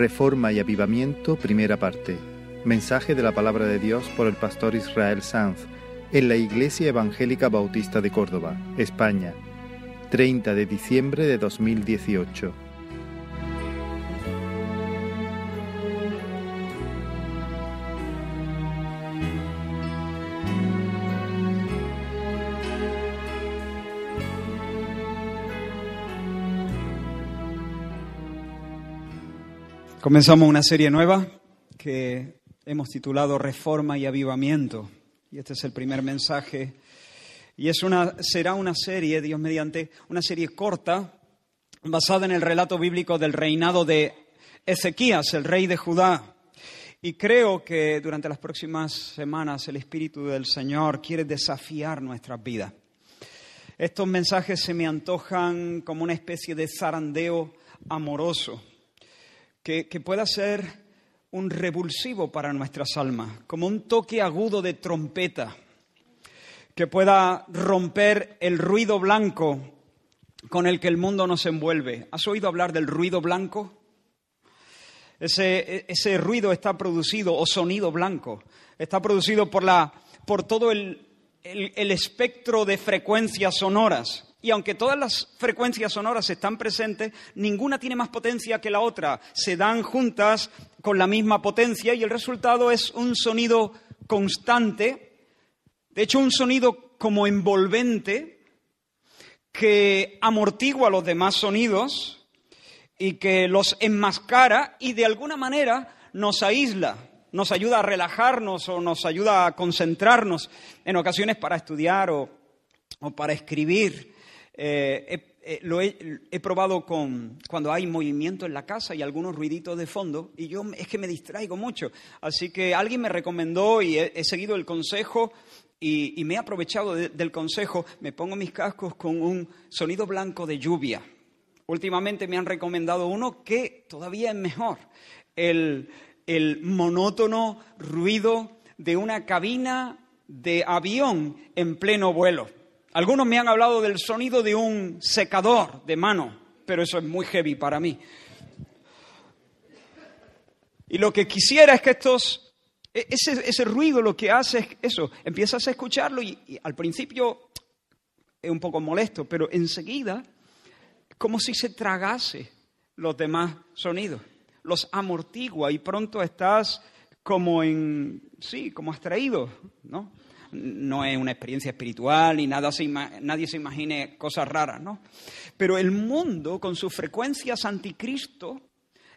Reforma y Avivamiento, primera parte. Mensaje de la palabra de Dios por el pastor Israel Sanz en la Iglesia Evangélica Bautista de Córdoba, España, 30 de diciembre de 2018. Comenzamos una serie nueva que hemos titulado Reforma y Avivamiento. Y este es el primer mensaje. Y es una, será una serie, Dios mediante, una serie corta basada en el relato bíblico del reinado de Ezequías, el rey de Judá. Y creo que durante las próximas semanas el Espíritu del Señor quiere desafiar nuestras vidas. Estos mensajes se me antojan como una especie de zarandeo amoroso que, pueda ser un revulsivo para nuestras almas, como un toque agudo de trompeta, que pueda romper el ruido blanco con el que el mundo nos envuelve. ¿Has oído hablar del ruido blanco? Ese, e, ruido está producido, o sonido blanco, está producido por, la, por todo el espectro de frecuencias sonoras y aunque todas las frecuencias sonoras están presentes, ninguna tiene más potencia que la otra. Se dan juntas con la misma potencia y el resultado es un sonido constante, de hecho un sonido como envolvente, que amortigua los demás sonidos y que los enmascara y de alguna manera nos aísla nos ayuda a relajarnos o nos ayuda a concentrarnos en ocasiones para estudiar o, o, para escribir. Eh, eh, lo he, probado con, cuando hay movimiento en la casa y algunos ruiditos de fondo, y yo es que me distraigo mucho. Así que alguien me recomendó y he, seguido el consejo y, me he aprovechado del consejo. Me pongo mis cascos con un sonido blanco de lluvia. Últimamente me han recomendado uno que todavía es mejor, el monótono ruido de una cabina de avión en pleno vuelo. Algunos me han hablado del sonido de un secador de mano, pero eso es muy heavy para mí. Y lo que quisiera es que estos, e-, ese, ese ruido lo que hace es eso, empiezas a escucharlo y, al principio es un poco molesto, pero enseguida como si se tragase los demás sonidos, los amortigua y pronto estás como en, sí, como extraído, ¿no? no es una experiencia espiritual y nada, nadie se imagine cosas raras, ¿no? Pero el mundo, con sus frecuencias anticristo,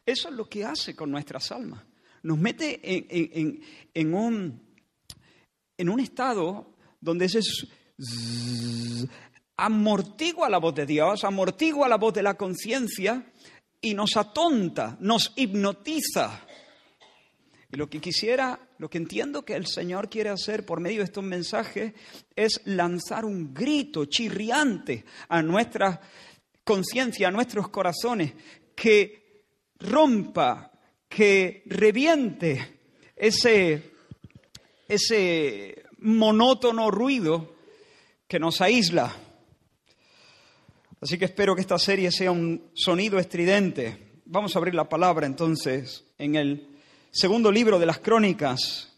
eso es lo que hace con nuestras almas. Nos mete en, un, en un estado donde ese amortigua la voz de Dios, amortigua la voz de la conciencia y nos atonta, nos hipnotiza. Y lo que quisiera, lo que entiendo que el Señor quiere hacer por medio de estos mensajes es lanzar un grito chirriante a nuestra conciencia, a nuestros corazones, que rompa, que reviente ese, ese monótono ruido que nos aísla. Así que espero que esta serie sea un sonido estridente. Vamos a abrir la palabra entonces en el segundo libro de las Crónicas,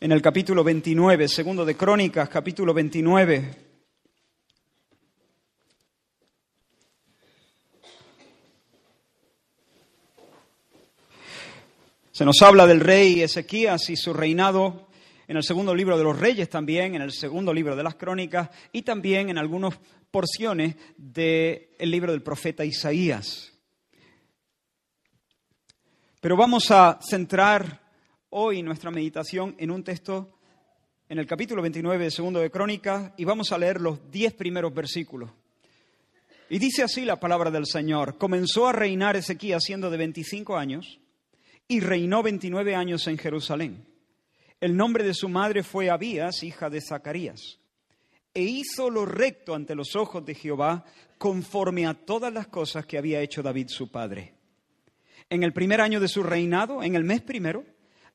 en el capítulo 29, segundo de Crónicas, capítulo 29. Se nos habla del rey Ezequías y su reinado en el segundo libro de los reyes también, en el segundo libro de las crónicas y también en algunas porciones del libro del profeta Isaías. Pero vamos a centrar hoy nuestra meditación en un texto en el capítulo 29 de Segundo de Crónicas y vamos a leer los diez primeros versículos. Y dice así la palabra del Señor. Comenzó a reinar Ezequías siendo de 25 años y reinó 29 años en Jerusalén. El nombre de su madre fue Abías, hija de Zacarías. E hizo lo recto ante los ojos de Jehová conforme a todas las cosas que había hecho David su padre. En el primer año de su reinado, en el mes primero,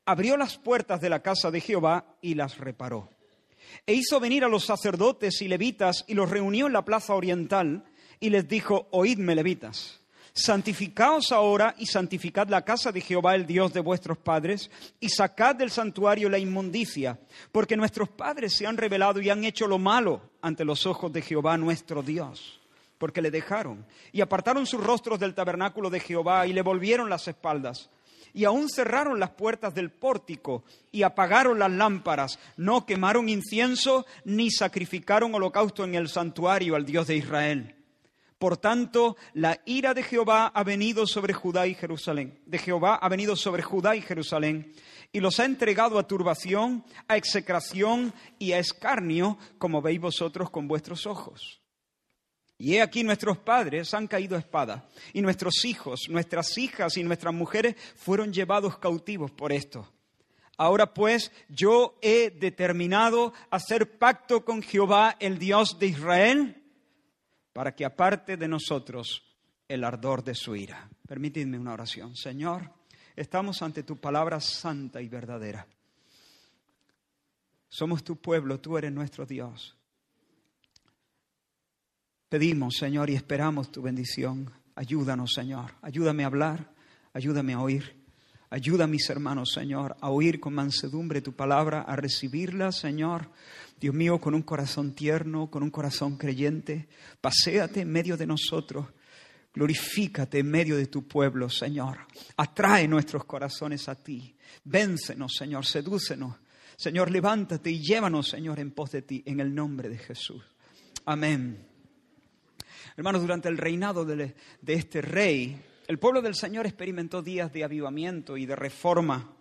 abrió las puertas de la casa de Jehová y las reparó. E hizo venir a los sacerdotes y levitas y los reunió en la plaza oriental y les dijo, oídme levitas, santificaos ahora y santificad la casa de Jehová el Dios de vuestros padres y sacad del santuario la inmundicia, porque nuestros padres se han revelado y han hecho lo malo ante los ojos de Jehová nuestro Dios porque le dejaron. Y apartaron sus rostros del tabernáculo de Jehová y le volvieron las espaldas. Y aún cerraron las puertas del pórtico y apagaron las lámparas. No quemaron incienso ni sacrificaron holocausto en el santuario al Dios de Israel. Por tanto, la ira de Jehová ha venido sobre Judá y Jerusalén. De Jehová ha venido sobre Judá y Jerusalén y los ha entregado a turbación, a execración y a escarnio, como veis vosotros con vuestros ojos. Y he aquí nuestros padres han caído espada, y nuestros hijos, nuestras hijas y nuestras mujeres fueron llevados cautivos por esto. Ahora pues yo he determinado hacer pacto con Jehová, el Dios de Israel, para que aparte de nosotros el ardor de su ira. Permitidme una oración. Señor, estamos ante tu palabra santa y verdadera. Somos tu pueblo, tú eres nuestro Dios. Pedimos, Señor, y esperamos tu bendición. Ayúdanos, Señor. Ayúdame a hablar, ayúdame a oír. Ayuda a mis hermanos, Señor, a oír con mansedumbre tu palabra, a recibirla, Señor. Dios mío, con un corazón tierno, con un corazón creyente. Paséate en medio de nosotros. Glorifícate en medio de tu pueblo, Señor. Atrae nuestros corazones a ti. Véncenos, Señor. Sedúcenos. Señor, levántate y llévanos, Señor, en pos de ti, en el nombre de Jesús. Amén. Hermanos, durante el reinado de, este rey, el pueblo del Señor experimentó días de avivamiento y de reforma.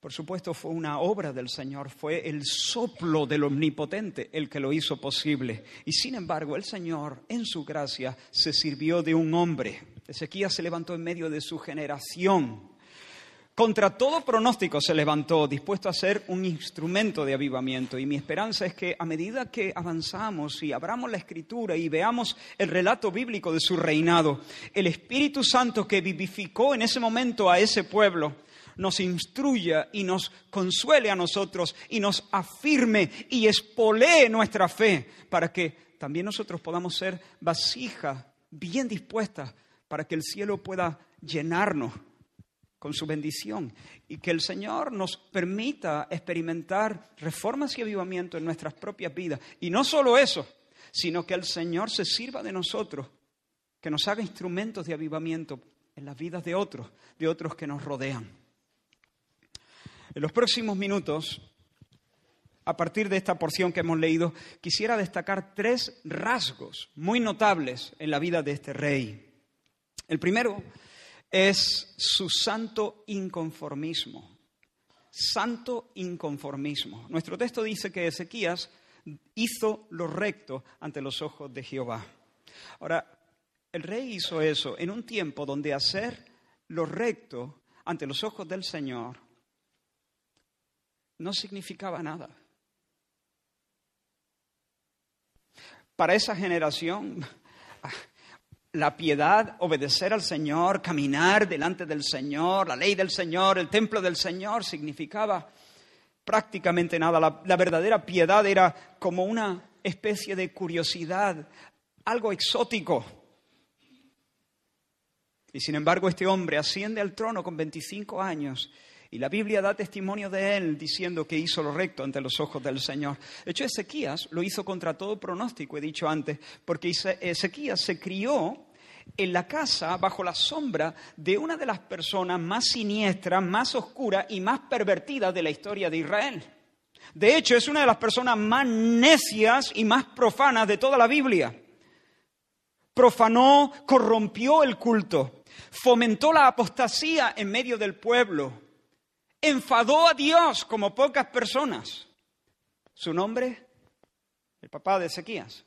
Por supuesto, fue una obra del Señor, fue el soplo del Omnipotente el que lo hizo posible. Y sin embargo, el Señor, en su gracia, se sirvió de un hombre. Ezequías se levantó en medio de su generación contra todo pronóstico se levantó, dispuesto a ser un instrumento de avivamiento. Y mi esperanza es que a medida que avanzamos y abramos la escritura y veamos el relato bíblico de su reinado, el Espíritu Santo que vivificó en ese momento a ese pueblo, nos instruya y nos consuele a nosotros y nos afirme y espolee nuestra fe para que también nosotros podamos ser vasijas bien dispuestas para que el cielo pueda llenarnos con su bendición y que el Señor nos permita experimentar reformas y avivamiento en nuestras propias vidas. Y no solo eso, sino que el Señor se sirva de nosotros, que nos haga instrumentos de avivamiento en las vidas de otros, de otros que nos rodean. En los próximos minutos, a partir de esta porción que hemos leído, quisiera destacar tres rasgos muy notables en la vida de este rey. El primero es su santo inconformismo. Santo inconformismo. Nuestro texto dice que Ezequías hizo lo recto ante los ojos de Jehová. Ahora, el rey hizo eso en un tiempo donde hacer lo recto ante los ojos del Señor no significaba nada. Para esa generación, la piedad, obedecer al Señor, caminar delante del Señor, la ley del Señor, el templo del Señor, significaba prácticamente nada. La, verdadera piedad era como una especie de curiosidad, algo exótico. Y sin embargo este hombre asciende al trono con 25 años y la Biblia da testimonio de él diciendo que hizo lo recto ante los ojos del Señor. De hecho, Ezequías lo hizo contra todo pronóstico, he dicho antes, porque Ezequías se crió en la casa bajo la sombra de una de las personas más siniestras, más oscuras y más pervertidas de la historia de Israel. De hecho, es una de las personas más necias y más profanas de toda la Biblia. Profanó, corrompió el culto, fomentó la apostasía en medio del pueblo, enfadó a Dios como pocas personas. Su nombre, el papá de Ezequías,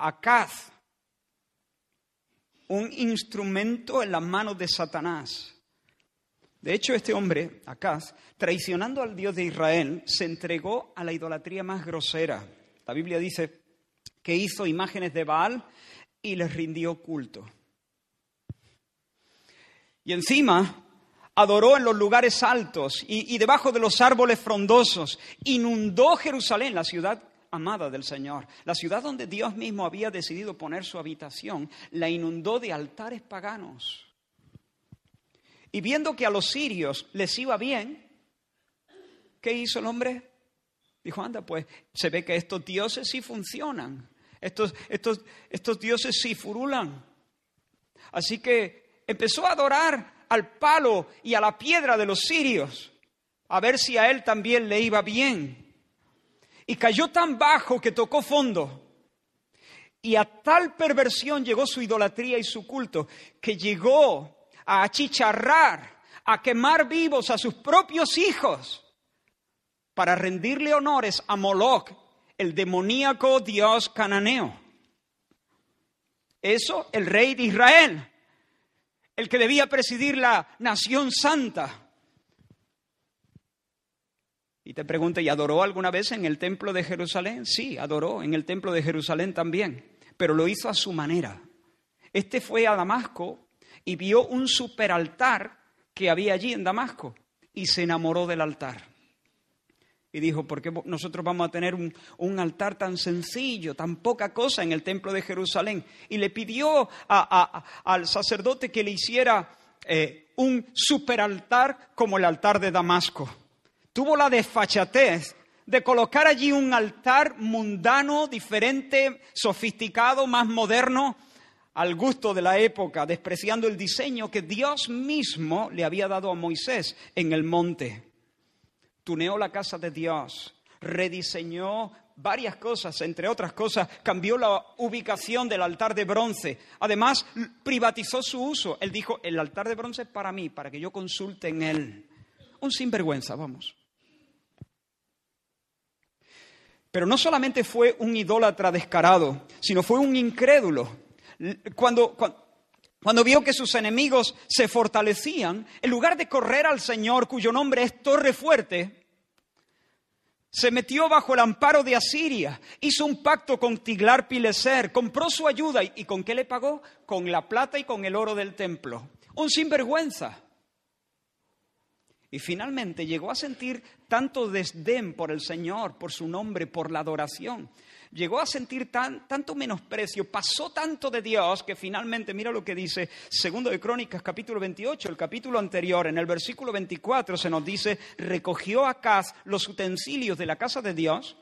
Acaz, un instrumento en las manos de Satanás. De hecho, este hombre, Acaz, traicionando al Dios de Israel, se entregó a la idolatría más grosera. La Biblia dice que hizo imágenes de Baal y les rindió culto. Y encima, adoró en los lugares altos y, debajo de los árboles frondosos, inundó Jerusalén, la ciudad amada del Señor, la ciudad donde Dios mismo había decidido poner su habitación, la inundó de altares paganos. Y viendo que a los sirios les iba bien, ¿qué hizo el hombre? Dijo, anda, pues se ve que estos dioses sí funcionan, estos, estos, estos dioses sí furulan. Así que empezó a adorar al palo y a la piedra de los sirios, a ver si a él también le iba bien. Y cayó tan bajo que tocó fondo. Y a tal perversión llegó su idolatría y su culto, que llegó a achicharrar, a quemar vivos a sus propios hijos, para rendirle honores a Moloch, el demoníaco dios cananeo. Eso el rey de Israel el que debía presidir la nación santa. Y te pregunto, ¿y adoró alguna vez en el templo de Jerusalén? Sí, adoró en el templo de Jerusalén también, pero lo hizo a su manera. Este fue a Damasco y vio un superaltar que había allí en Damasco y se enamoró del altar. Y dijo, ¿por qué nosotros vamos a tener un, altar tan sencillo, tan poca cosa en el templo de Jerusalén? Y le pidió al sacerdote que le hiciera eh, un superaltar como el altar de Damasco. Tuvo la desfachatez de colocar allí un altar mundano, diferente, sofisticado, más moderno, al gusto de la época, despreciando el diseño que Dios mismo le había dado a Moisés en el monte tuneó la casa de Dios, rediseñó varias cosas, entre otras cosas, cambió la ubicación del altar de bronce. Además, privatizó su uso. Él dijo, el altar de bronce es para mí, para que yo consulte en él. Un sinvergüenza, vamos. Pero no solamente fue un idólatra descarado, sino fue un incrédulo. Cuando, cuando cuando vio que sus enemigos se fortalecían, en lugar de correr al Señor, cuyo nombre es Torre Fuerte, se metió bajo el amparo de Asiria, hizo un pacto con Tiglar-Pileser, compró su ayuda y ¿con qué le pagó? Con la plata y con el oro del templo. Un sinvergüenza. Y finalmente llegó a sentir tanto desdén por el Señor, por su nombre, por la adoración, llegó a sentir tanto menosprecio, pasó tanto de Dios que finalmente, mira lo que dice segundo de Crónicas capítulo 28, el capítulo anterior, en el versículo 24 se nos dice, recogió a Caz los utensilios de la casa de Dios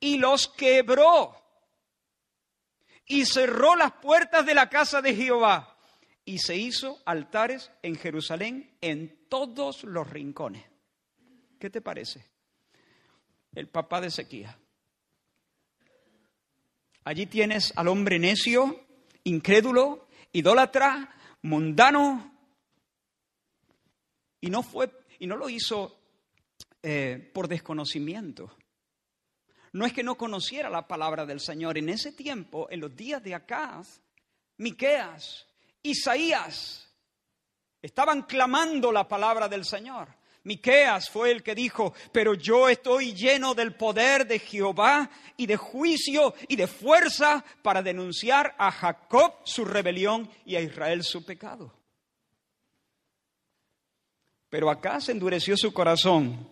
y los quebró y cerró las puertas de la casa de Jehová y se hizo altares en Jerusalén en todos los rincones. ¿Qué te parece? El papá de Ezequiel. Allí tienes al hombre necio, incrédulo, idólatra, mundano. Y no, fue, y no lo hizo eh, por desconocimiento. No es que no conociera la palabra del Señor. En ese tiempo, en los días de Acaz, Miqueas, Isaías, estaban clamando la palabra del Señor. Miqueas fue el que dijo, pero yo estoy lleno del poder de Jehová y de juicio y de fuerza para denunciar a Jacob su rebelión y a Israel su pecado. Pero acá se endureció su corazón,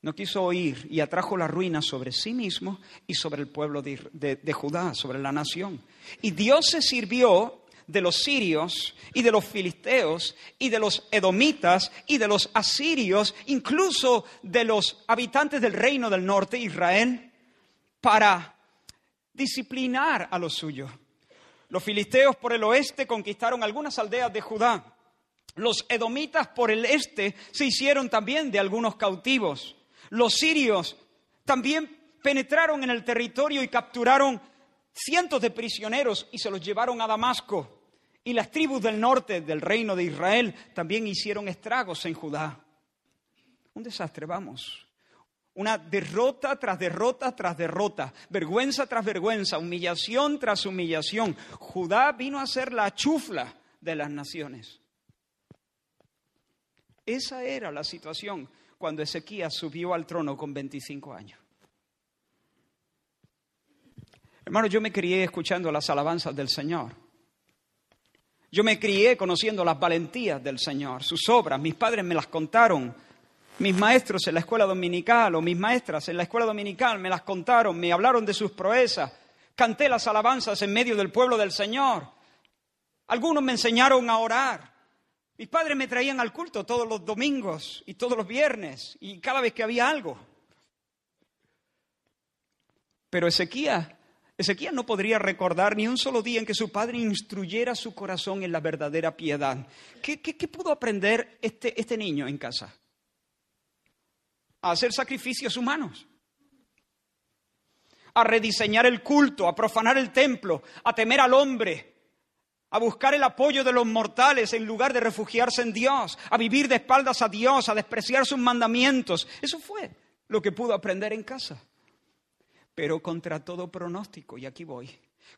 no quiso oír y atrajo la ruina sobre sí mismo y sobre el pueblo de, de Judá, sobre la nación. Y Dios se sirvió de los sirios y de los filisteos y de los edomitas y de los asirios, incluso de los habitantes del reino del norte, Israel, para disciplinar a los suyos. Los filisteos por el oeste conquistaron algunas aldeas de Judá. Los edomitas por el este se hicieron también de algunos cautivos. Los sirios también penetraron en el territorio y capturaron cientos de prisioneros y se los llevaron a Damasco. Y las tribus del norte del reino de Israel también hicieron estragos en Judá. Un desastre, vamos. Una derrota tras derrota tras derrota, vergüenza tras vergüenza, humillación tras humillación. Judá vino a ser la chufla de las naciones. Esa era la situación cuando Ezequías subió al trono con 25 años. Hermano, yo me crié escuchando las alabanzas del Señor. Yo me crié conociendo las valentías del Señor, sus obras. Mis padres me las contaron. Mis maestros en la escuela dominical o mis maestras en la escuela dominical me las contaron, me hablaron de sus proezas. Canté las alabanzas en medio del pueblo del Señor. Algunos me enseñaron a orar. Mis padres me traían al culto todos los domingos y todos los viernes y cada vez que había algo. Pero Ezequiel... Ezequiel no podría recordar ni un solo día en que su padre instruyera su corazón en la verdadera piedad. ¿Qué, pudo aprender este, este niño en casa? A hacer sacrificios humanos a rediseñar el culto, a profanar el templo, a temer al hombre, a buscar el apoyo de los mortales en lugar de refugiarse en Dios, a vivir de espaldas a Dios, a despreciar sus mandamientos. Eso fue lo que pudo aprender en casa. Pero contra todo pronóstico, y aquí voy,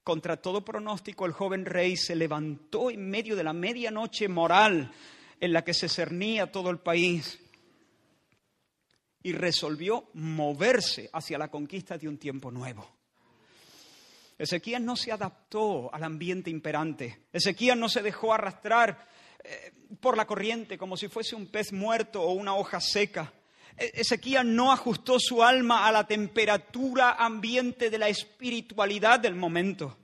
contra todo pronóstico el joven rey se levantó en medio de la medianoche moral en la que se cernía todo el país y resolvió moverse hacia la conquista de un tiempo nuevo. Ezequías no se adaptó al ambiente imperante. Ezequías no se dejó arrastrar eh, por la corriente como si fuese un pez muerto o una hoja seca. E-, Ezequiel no ajustó su alma a la temperatura ambiente de la espiritualidad del momento.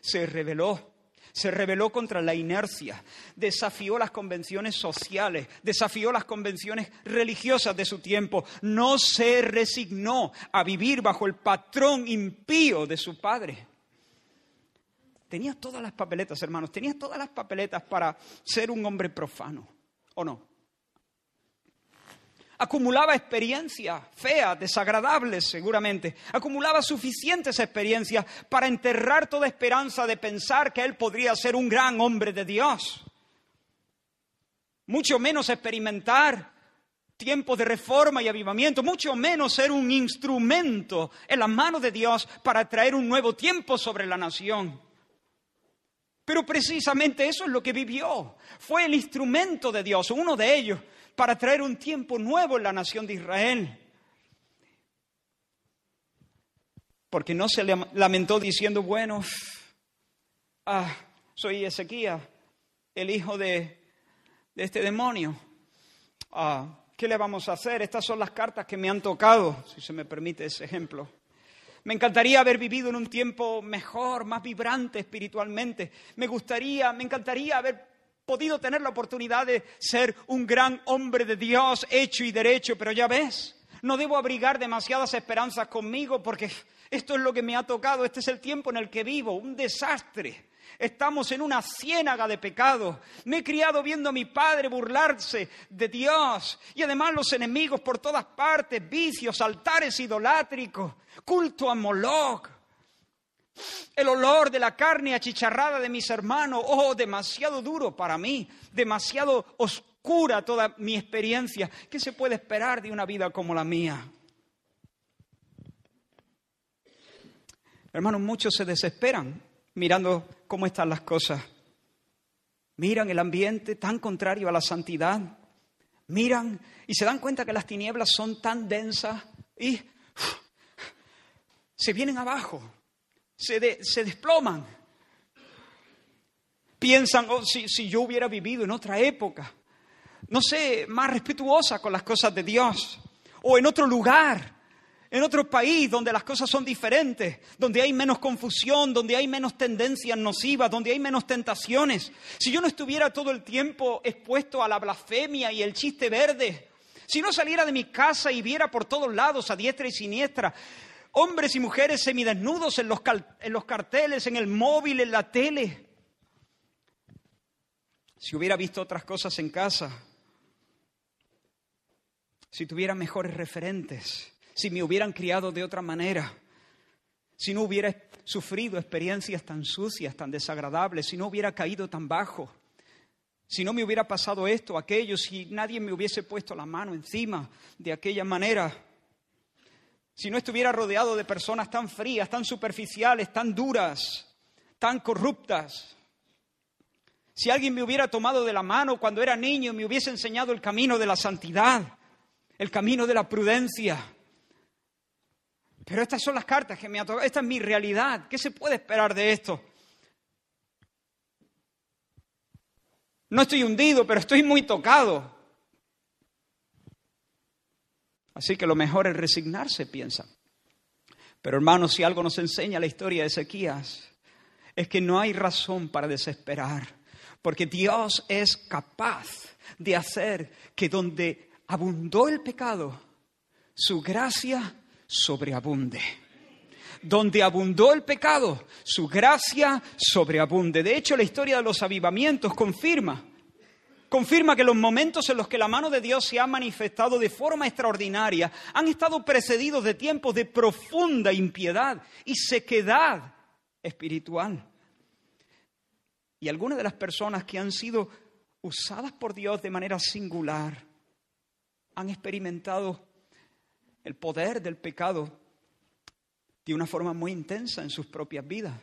Se rebeló, se rebeló contra la inercia, desafió las convenciones sociales, desafió las convenciones religiosas de su tiempo, no se resignó a vivir bajo el patrón impío de su padre. Tenía todas las papeletas, hermanos, tenía todas las papeletas para ser un hombre profano, ¿o no? acumulaba experiencias feas, desagradables seguramente, acumulaba suficientes experiencias para enterrar toda esperanza de pensar que él podría ser un gran hombre de Dios. Mucho menos experimentar tiempos de reforma y avivamiento, mucho menos ser un instrumento en las manos de Dios para traer un nuevo tiempo sobre la nación. Pero precisamente eso es lo que vivió. Fue el instrumento de Dios, uno de ellos, para traer un tiempo nuevo en la nación de Israel. Porque no se lamentó diciendo, bueno, ah, soy Ezequías, el hijo de, de este demonio. Ah, ¿Qué le vamos a hacer? Estas son las cartas que me han tocado, si se me permite ese ejemplo. Me encantaría haber vivido en un tiempo mejor, más vibrante espiritualmente. Me gustaría, me encantaría haber podido tener la oportunidad de ser un gran hombre de Dios, hecho y derecho, pero ya ves, no debo abrigar demasiadas esperanzas conmigo porque esto es lo que me ha tocado, este es el tiempo en el que vivo, un desastre. Estamos en una ciénaga de pecado. Me he criado viendo a mi padre burlarse de Dios y además los enemigos por todas partes, vicios, altares idolátricos, culto a Moloch. El olor de la carne achicharrada de mis hermanos, oh, demasiado duro para mí, demasiado oscura toda mi experiencia. ¿Qué se puede esperar de una vida como la mía? Hermanos, muchos se desesperan mirando cómo están las cosas. Miran el ambiente tan contrario a la santidad. Miran y se dan cuenta que las tinieblas son tan densas y se vienen abajo se, desploman. Piensan, oh, si, si yo hubiera vivido en otra época, no sé, más respetuosa con las cosas de Dios, o en otro lugar, en otro país donde las cosas son diferentes, donde hay menos confusión, donde hay menos tendencias nocivas, donde hay menos tentaciones. Si yo no estuviera todo el tiempo expuesto a la blasfemia y el chiste verde, si no saliera de mi casa y viera por todos lados a diestra y siniestra hombres y mujeres semidesnudos en los, en los carteles, en el móvil, en la tele. Si hubiera visto otras cosas en casa, si tuviera mejores referentes, si me hubieran criado de otra manera, si no hubiera sufrido experiencias tan sucias, tan desagradables, si no hubiera caído tan bajo, si no me hubiera pasado esto, aquello, si nadie me hubiese puesto la mano encima de aquella manera, si no estuviera rodeado de personas tan frías, tan superficiales, tan duras, tan corruptas. Si alguien me hubiera tomado de la mano cuando era niño y me hubiese enseñado el camino de la santidad, el camino de la prudencia. Pero estas son las cartas que me ha tocado, esta es mi realidad. ¿Qué se puede esperar de esto? No estoy hundido, pero estoy muy tocado. Así que lo mejor es resignarse, piensa. Pero hermanos, si algo nos enseña la historia de Ezequías, es que no hay razón para desesperar, porque Dios es capaz de hacer que donde abundó el pecado, su gracia sobreabunde. Donde abundó el pecado, su gracia sobreabunde. De hecho, la historia de los avivamientos confirma confirma que los momentos en los que la mano de Dios se ha manifestado de forma extraordinaria han estado precedidos de tiempos de profunda impiedad y sequedad espiritual. Y algunas de las personas que han sido usadas por Dios de manera singular han experimentado el poder del pecado de una forma muy intensa en sus propias vidas.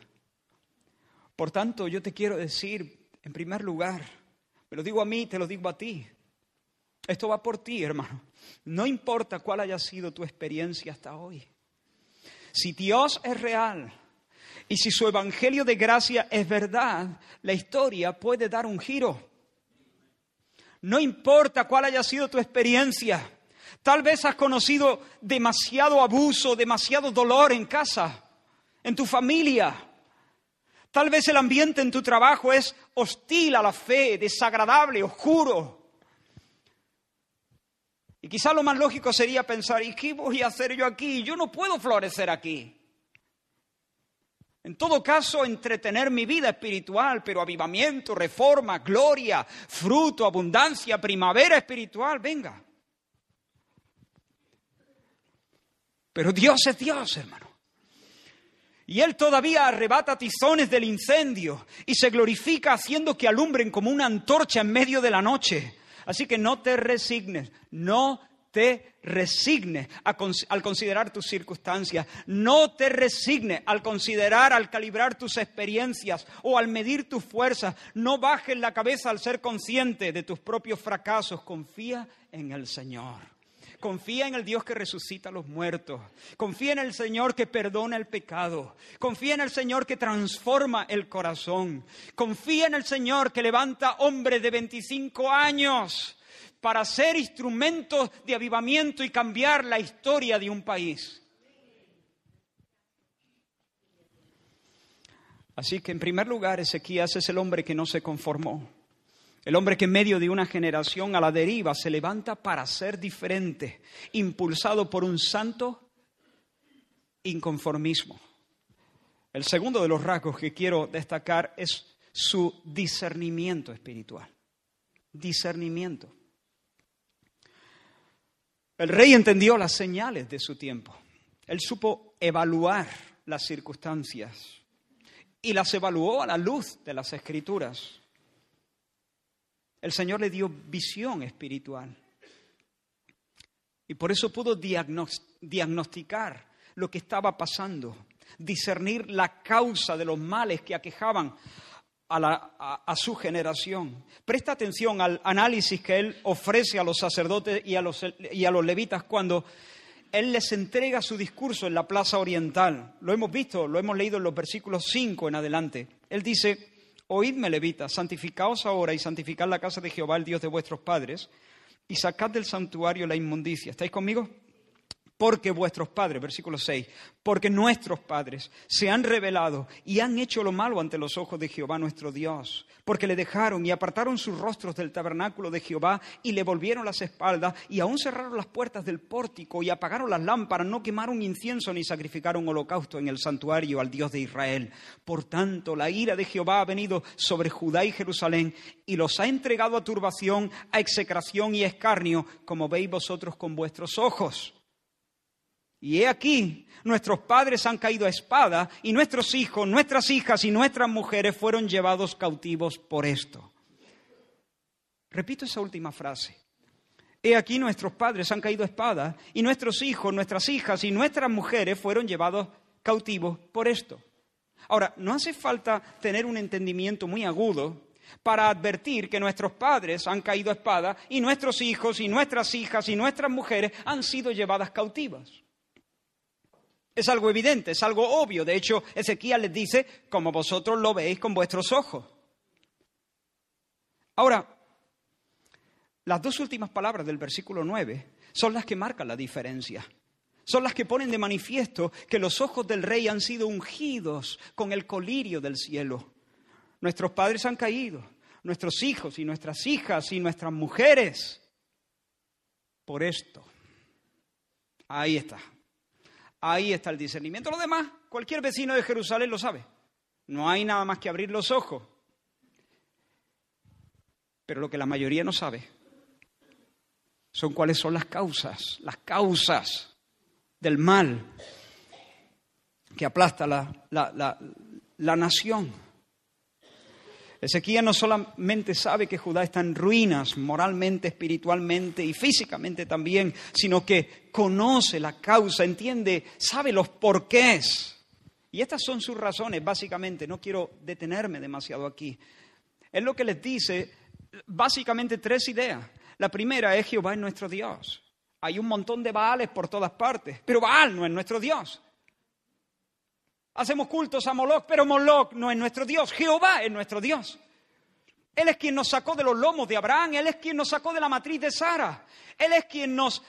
Por tanto, yo te quiero decir, en primer lugar, me lo digo a mí, te lo digo a ti. Esto va por ti, hermano. No importa cuál haya sido tu experiencia hasta hoy. Si Dios es real y si su evangelio de gracia es verdad, la historia puede dar un giro. No importa cuál haya sido tu experiencia. Tal vez has conocido demasiado abuso, demasiado dolor en casa, en tu familia. Tal vez el ambiente en tu trabajo es hostil a la fe, desagradable, oscuro. Y quizá lo más lógico sería pensar, ¿y qué voy a hacer yo aquí? Yo no puedo florecer aquí. En todo caso, entretener mi vida espiritual, pero avivamiento, reforma, gloria, fruto, abundancia, primavera espiritual, venga. Pero Dios es Dios, hermano. Y él todavía arrebata tizones del incendio y se glorifica haciendo que alumbren como una antorcha en medio de la noche. Así que no te resignes, no te resignes al considerar tus circunstancias, no te resignes al considerar, al calibrar tus experiencias o al medir tus fuerzas, no bajes la cabeza al ser consciente de tus propios fracasos, confía en el Señor confía en el Dios que resucita a los muertos, confía en el Señor que perdona el pecado, confía en el Señor que transforma el corazón, confía en el Señor que levanta hombres de 25 años para ser instrumentos de avivamiento y cambiar la historia de un país. Así que en primer lugar, Ezequías es el hombre que no se conformó. El hombre que en medio de una generación a la deriva se levanta para ser diferente, impulsado por un santo inconformismo. El segundo de los rasgos que quiero destacar es su discernimiento espiritual. Discernimiento. El rey entendió las señales de su tiempo. Él supo evaluar las circunstancias y las evaluó a la luz de las escrituras. El Señor le dio visión espiritual. Y por eso pudo diagnosticar lo que estaba pasando, discernir la causa de los males que aquejaban a, su generación. Presta atención al análisis que él ofrece a los sacerdotes y a los, y a los levitas cuando él les entrega su discurso en la plaza oriental. Lo hemos visto, lo hemos leído en los versículos 5 en adelante. Él dice, Oídme, levitas, santificaos ahora y santificad la casa de Jehová, el Dios de vuestros padres, y sacad del santuario la inmundicia. ¿Estáis conmigo? porque vuestros padres, versículo 6, porque nuestros padres se han revelado y han hecho lo malo ante los ojos de Jehová nuestro Dios, porque le dejaron y apartaron sus rostros del tabernáculo de Jehová y le volvieron las espaldas y aún cerraron las puertas del pórtico y apagaron las lámparas, no quemaron incienso ni sacrificaron holocausto en el santuario al Dios de Israel. Por tanto, la ira de Jehová ha venido sobre Judá y Jerusalén y los ha entregado a turbación, a execración y escarnio, como veis vosotros con vuestros ojos y he aquí, nuestros padres han caído a espada y nuestros hijos, nuestras hijas y nuestras mujeres fueron llevados cautivos por esto. Repito esa última frase. He aquí nuestros padres han caído a espada y nuestros hijos, nuestras hijas y nuestras mujeres fueron llevados cautivos por esto. Ahora, no hace falta tener un entendimiento muy agudo para advertir que nuestros padres han caído a espada y nuestros hijos y nuestras hijas y nuestras mujeres han sido llevadas cautivas. Es algo evidente, es algo obvio. De hecho, Ezequiel les dice, como vosotros lo veis con vuestros ojos. Ahora, las dos últimas palabras del versículo 9 son las que marcan la diferencia. Son las que ponen de manifiesto que los ojos del rey han sido ungidos con el colirio del cielo. Nuestros padres han caído, nuestros hijos y nuestras hijas y nuestras mujeres. Por esto. Ahí está. Ahí está el discernimiento. Lo demás, cualquier vecino de Jerusalén lo sabe. No hay nada más que abrir los ojos. Pero lo que la mayoría no sabe son cuáles son las causas, las causas del mal que aplasta la, nación. Ezequiel no solamente sabe que Judá está en ruinas moralmente, espiritualmente y físicamente también, sino que conoce la causa, entiende, sabe los porqués. Y estas son sus razones, básicamente. No quiero detenerme demasiado aquí. Es lo que les dice, básicamente, tres ideas. La primera es Jehová es nuestro Dios. Hay un montón de Baales por todas partes, pero Baal no es nuestro Dios. Hacemos cultos a Moloch, pero Moloch no es nuestro Dios, Jehová es nuestro Dios. Él es quien nos sacó de los lomos de Abraham, Él es quien nos sacó de la matriz de Sara, Él es quien nos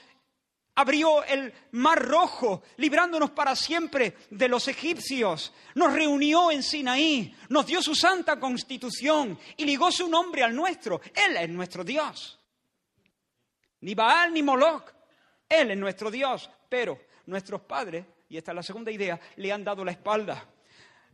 abrió el mar rojo, librándonos para siempre de los egipcios, nos reunió en Sinaí, nos dio su santa constitución y ligó su nombre al nuestro. Él es nuestro Dios. Ni Baal ni Moloch, Él es nuestro Dios, pero nuestros padres y esta es la segunda idea, le han dado la espalda.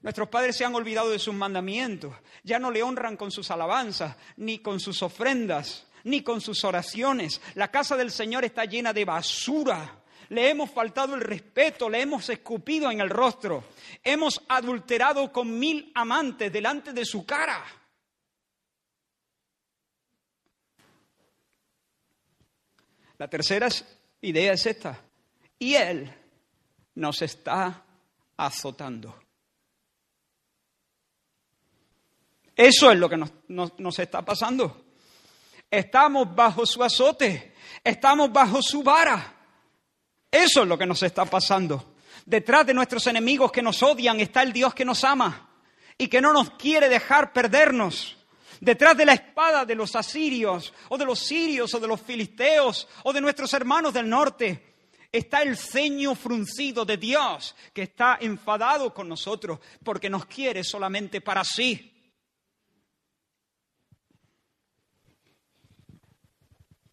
Nuestros padres se han olvidado de sus mandamientos, ya no le honran con sus alabanzas, ni con sus ofrendas, ni con sus oraciones. La casa del Señor está llena de basura. Le hemos faltado el respeto, le hemos escupido en el rostro. Hemos adulterado con mil amantes delante de su cara. La tercera idea es esta. Y él nos está azotando. Eso es lo que nos, está pasando. Estamos bajo su azote, estamos bajo su vara. Eso es lo que nos está pasando. Detrás de nuestros enemigos que nos odian está el Dios que nos ama y que no nos quiere dejar perdernos. Detrás de la espada de los asirios o de los sirios o de los filisteos o de nuestros hermanos del norte Está el ceño fruncido de Dios, que está enfadado con nosotros porque nos quiere solamente para sí.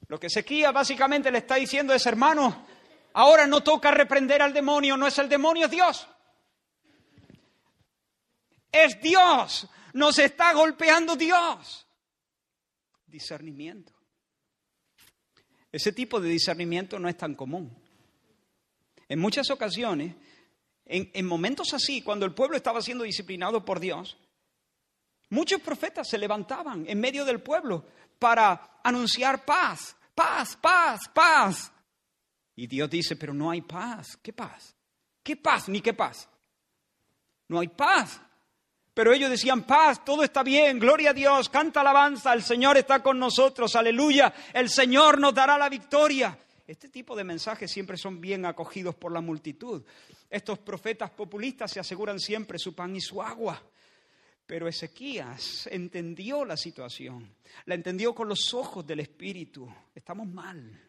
Lo que Ezequiel básicamente le está diciendo es, hermano, ahora no toca reprender al demonio, no es el demonio, es Dios. Es Dios, nos está golpeando Dios. Discernimiento. Ese tipo de discernimiento no es tan común. En muchas ocasiones, en, momentos así, cuando el pueblo estaba siendo disciplinado por Dios, muchos profetas se levantaban en medio del pueblo para anunciar paz, paz, paz, paz. Y Dios dice, pero no hay paz. ¿Qué paz? ¿Qué paz? Ni qué paz. No hay paz. Pero ellos decían, paz, todo está bien, gloria a Dios, canta alabanza, el Señor está con nosotros, aleluya, el Señor nos dará la victoria. Este tipo de mensajes siempre son bien acogidos por la multitud. Estos profetas populistas se aseguran siempre su pan y su agua. Pero Ezequías entendió la situación, la entendió con los ojos del Espíritu. Estamos mal,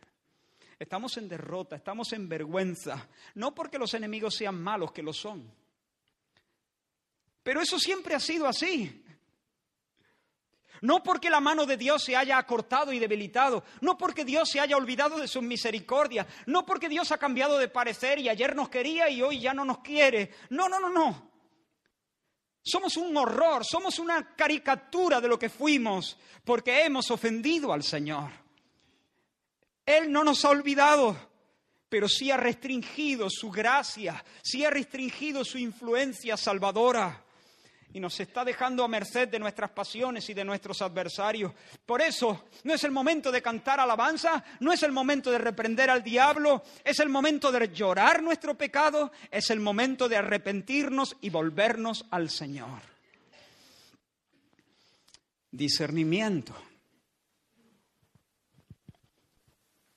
estamos en derrota, estamos en vergüenza, no porque los enemigos sean malos, que lo son. Pero eso siempre ha sido así. No porque la mano de Dios se haya acortado y debilitado, no porque Dios se haya olvidado de su misericordia. no porque Dios ha cambiado de parecer y ayer nos quería y hoy ya no nos quiere. No, no, no, no. Somos un horror, somos una caricatura de lo que fuimos, porque hemos ofendido al Señor. Él no nos ha olvidado, pero sí ha restringido su gracia, sí ha restringido su influencia salvadora y nos está dejando a merced de nuestras pasiones y de nuestros adversarios. Por eso no es el momento de cantar alabanza, no es el momento de reprender al diablo, es el momento de llorar nuestro pecado, es el momento de arrepentirnos y volvernos al Señor. Discernimiento.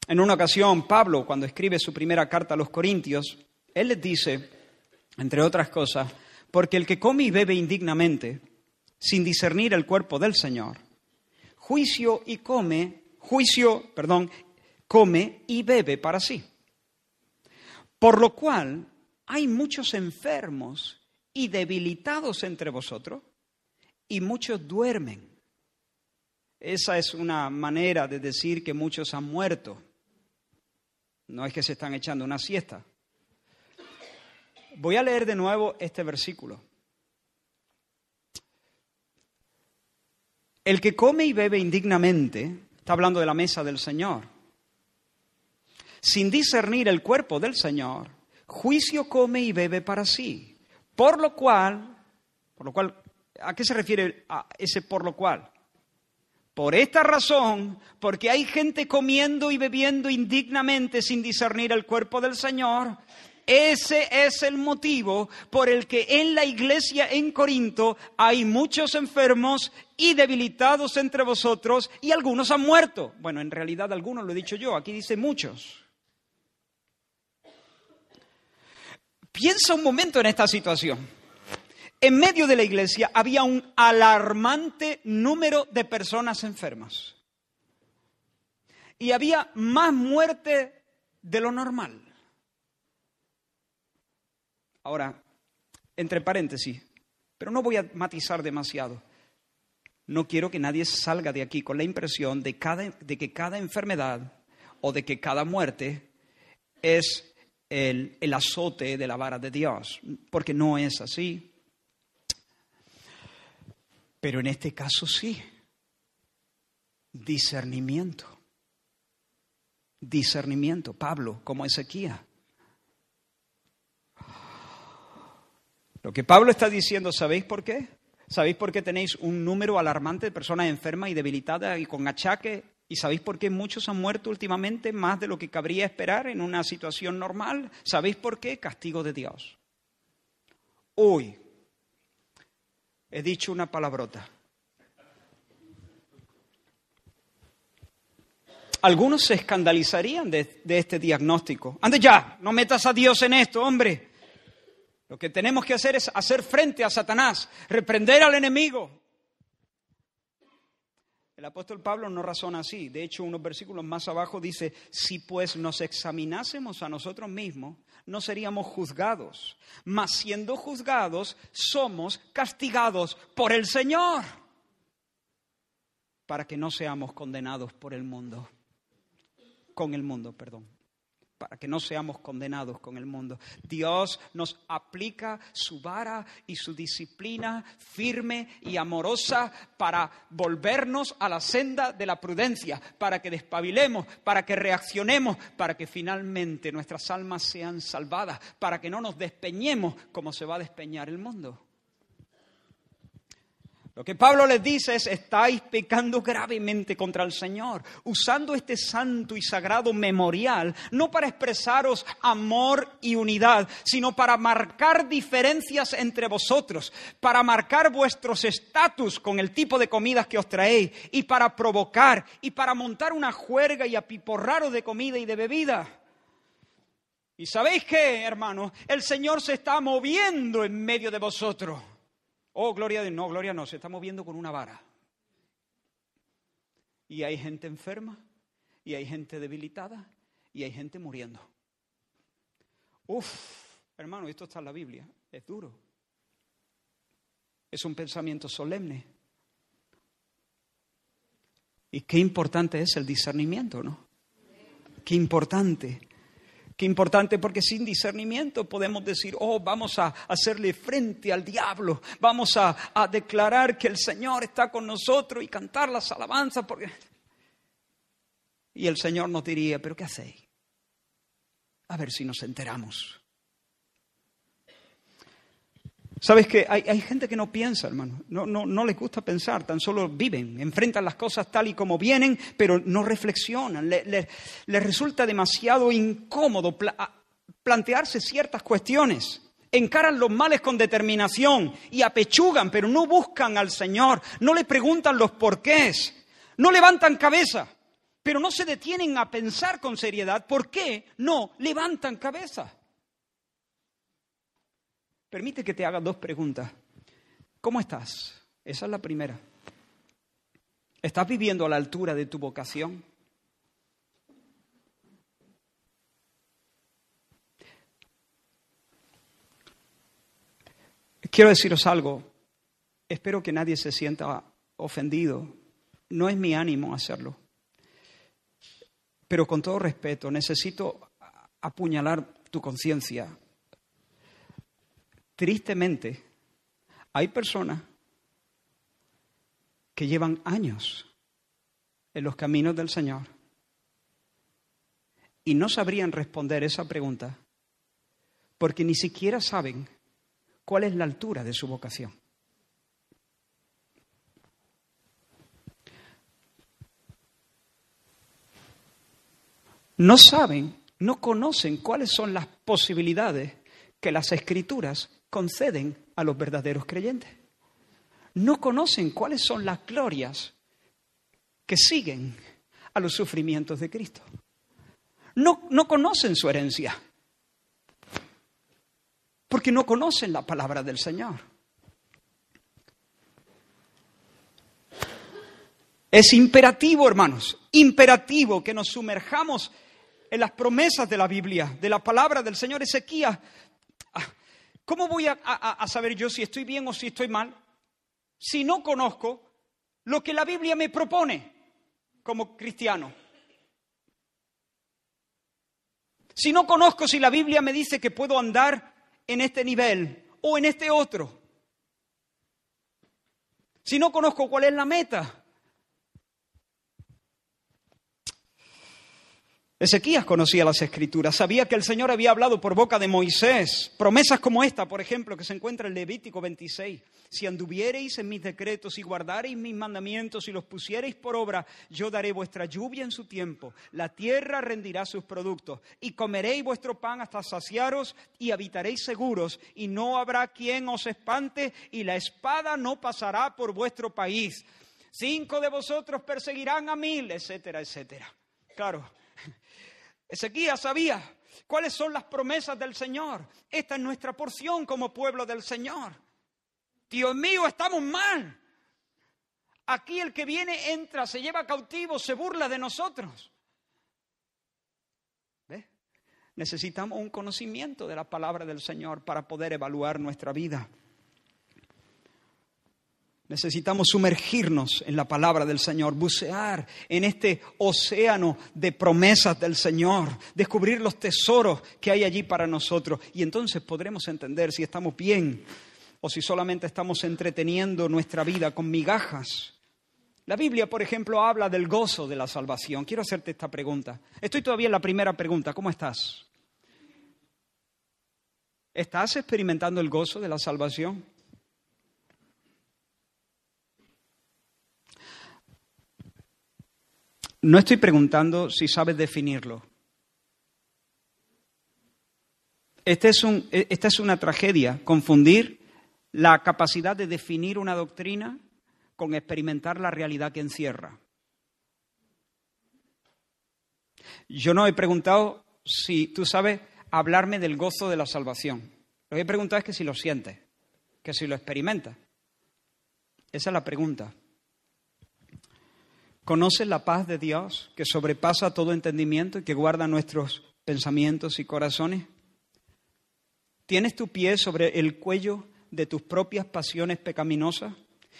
En una ocasión, Pablo, cuando escribe su primera carta a los Corintios, él les dice, entre otras cosas, porque el que come y bebe indignamente, sin discernir el cuerpo del Señor, juicio y come, juicio, perdón, come y bebe para sí. Por lo cual hay muchos enfermos y debilitados entre vosotros y muchos duermen. Esa es una manera de decir que muchos han muerto. No es que se están echando una siesta, Voy a leer de nuevo este versículo. El que come y bebe indignamente, está hablando de la mesa del Señor, sin discernir el cuerpo del Señor, juicio come y bebe para sí. Por lo cual, por lo cual, ¿a qué se refiere ese por lo cual? Por esta razón, porque hay gente comiendo y bebiendo indignamente sin discernir el cuerpo del Señor, ese es el motivo por el que en la iglesia en Corinto hay muchos enfermos y debilitados entre vosotros y algunos han muerto. Bueno, en realidad algunos lo he dicho yo, aquí dice muchos. Piensa un momento en esta situación. En medio de la iglesia había un alarmante número de personas enfermas. Y había más muerte de lo normal. Ahora, entre paréntesis, pero no voy a matizar demasiado. No quiero que nadie salga de aquí con la impresión de, que cada enfermedad o de que cada muerte es el, el azote de la vara de Dios, porque no es así. Pero en este caso sí. Discernimiento. Discernimiento. Pablo, como Ezequiel, Lo que Pablo está diciendo, ¿sabéis por qué? ¿Sabéis por qué tenéis un número alarmante de personas enfermas y debilitadas y con achaques? ¿Y sabéis por qué muchos han muerto últimamente más de lo que cabría esperar en una situación normal? ¿Sabéis por qué? Castigo de Dios. Hoy he dicho una palabrota. Algunos se escandalizarían de, de este diagnóstico. Ande ya, no metas a Dios en esto, hombre. Lo que tenemos que hacer es hacer frente a Satanás, reprender al enemigo. El apóstol Pablo no razona así. De hecho, unos versículos más abajo dice, si pues nos examinásemos a nosotros mismos, no seríamos juzgados. Mas siendo juzgados, somos castigados por el Señor para que no seamos condenados por el mundo. Con el mundo, perdón para que no seamos condenados con el mundo. Dios nos aplica su vara y su disciplina firme y amorosa para volvernos a la senda de la prudencia, para que despabilemos, para que reaccionemos, para que finalmente nuestras almas sean salvadas, para que no nos despeñemos como se va a despeñar el mundo. Lo que Pablo les dice es, estáis pecando gravemente contra el Señor, usando este santo y sagrado memorial, no para expresaros amor y unidad, sino para marcar diferencias entre vosotros, para marcar vuestros estatus con el tipo de comidas que os traéis, y para provocar, y para montar una juerga y apiporraros de comida y de bebida. Y sabéis qué, hermanos, el Señor se está moviendo en medio de vosotros. Oh, gloria a No, gloria no, se está moviendo con una vara. Y hay gente enferma, y hay gente debilitada, y hay gente muriendo. Uf, hermano, esto está en la Biblia, es duro. Es un pensamiento solemne. Y qué importante es el discernimiento, ¿no? Qué importante. Qué importante porque sin discernimiento podemos decir, oh, vamos a hacerle frente al diablo, vamos a, declarar que el Señor está con nosotros y cantar las alabanzas. Porque... Y el Señor nos diría, pero ¿qué hacéis? A ver si nos enteramos. Sabes que hay, gente que no piensa, hermano. No, no, les gusta pensar, tan solo viven, enfrentan las cosas tal y como vienen, pero no reflexionan. Les, resulta demasiado incómodo plantearse ciertas cuestiones. Encaran los males con determinación y apechugan, pero no buscan al Señor, no le preguntan los porqués, no levantan cabeza, pero no se detienen a pensar con seriedad por qué no levantan cabeza. Permite que te haga dos preguntas. ¿Cómo estás? Esa es la primera. ¿Estás viviendo a la altura de tu vocación? Quiero deciros algo. Espero que nadie se sienta ofendido. No es mi ánimo hacerlo. Pero con todo respeto, necesito apuñalar tu conciencia Tristemente, hay personas que llevan años en los caminos del Señor y no sabrían responder esa pregunta porque ni siquiera saben cuál es la altura de su vocación. No saben, no conocen cuáles son las posibilidades que las escrituras conceden a los verdaderos creyentes. No conocen cuáles son las glorias que siguen a los sufrimientos de Cristo. No, no conocen su herencia, porque no conocen la palabra del Señor. Es imperativo, hermanos, imperativo que nos sumerjamos en las promesas de la Biblia, de la palabra del Señor. Ezequías ¿Cómo voy a, saber yo si estoy bien o si estoy mal? Si no conozco lo que la Biblia me propone como cristiano. Si no conozco si la Biblia me dice que puedo andar en este nivel o en este otro. Si no conozco cuál es la meta Ezequías conocía las escrituras, sabía que el Señor había hablado por boca de Moisés. Promesas como esta, por ejemplo, que se encuentra en Levítico 26. Si anduviereis en mis decretos y guardareis mis mandamientos y los pusiereis por obra, yo daré vuestra lluvia en su tiempo, la tierra rendirá sus productos, y comeréis vuestro pan hasta saciaros y habitaréis seguros, y no habrá quien os espante, y la espada no pasará por vuestro país. Cinco de vosotros perseguirán a mil, etcétera, etcétera. Claro, Ezequías sabía cuáles son las promesas del Señor. Esta es nuestra porción como pueblo del Señor. Dios mío, estamos mal. Aquí el que viene entra, se lleva cautivo, se burla de nosotros. Necesitamos un conocimiento de la palabra del Señor para poder evaluar nuestra vida. Necesitamos sumergirnos en la palabra del Señor, bucear en este océano de promesas del Señor, descubrir los tesoros que hay allí para nosotros y entonces podremos entender si estamos bien o si solamente estamos entreteniendo nuestra vida con migajas. La Biblia, por ejemplo, habla del gozo de la salvación. Quiero hacerte esta pregunta. Estoy todavía en la primera pregunta. ¿Cómo estás? ¿Estás experimentando el gozo de la salvación? No estoy preguntando si sabes definirlo. Este e, esta es una tragedia, confundir la capacidad de definir una doctrina con experimentar la realidad que encierra. Yo no he preguntado si tú sabes hablarme del gozo de la salvación. Lo que he preguntado es que si lo sientes, que si lo experimentas. Esa es la pregunta. ¿Conoces la paz de Dios que sobrepasa todo entendimiento y que guarda nuestros pensamientos y corazones? ¿Tienes tu pie sobre el cuello de tus propias pasiones pecaminosas?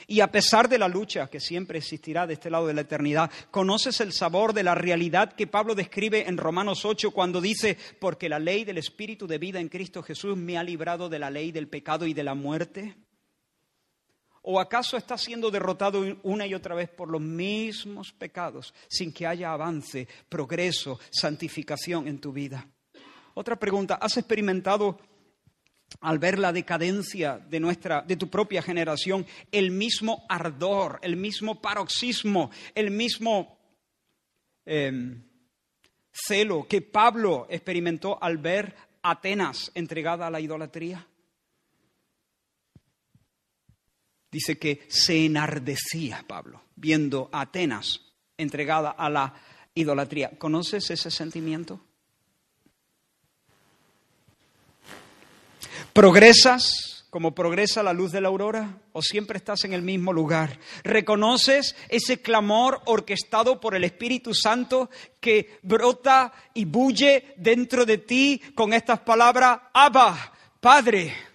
Y a pesar de la lucha que siempre existirá de este lado de la eternidad, conoces el sabor de la realidad que Pablo describe en Romanos 8 cuando dice, porque la ley del Espíritu de vida en Cristo Jesús me ha librado de la ley del pecado y de la muerte. ¿O acaso está siendo derrotado una y otra vez por los mismos pecados sin que haya avance, progreso, santificación en tu vida? Otra pregunta, ¿has experimentado al ver la decadencia de nuestra de tu propia generación el mismo ardor, el mismo paroxismo, el mismo em, celo que Pablo experimentó al ver Atenas entregada a la idolatría? dice que se enardecía Pablo viendo a Atenas entregada a la idolatría. ¿Conoces ese sentimiento? ¿Progresas como progresa la luz de la aurora o siempre estás en el mismo lugar? ¿Reconoces ese clamor orquestado por el Espíritu Santo que brota y bulle dentro de ti con estas palabras, Abba, Padre?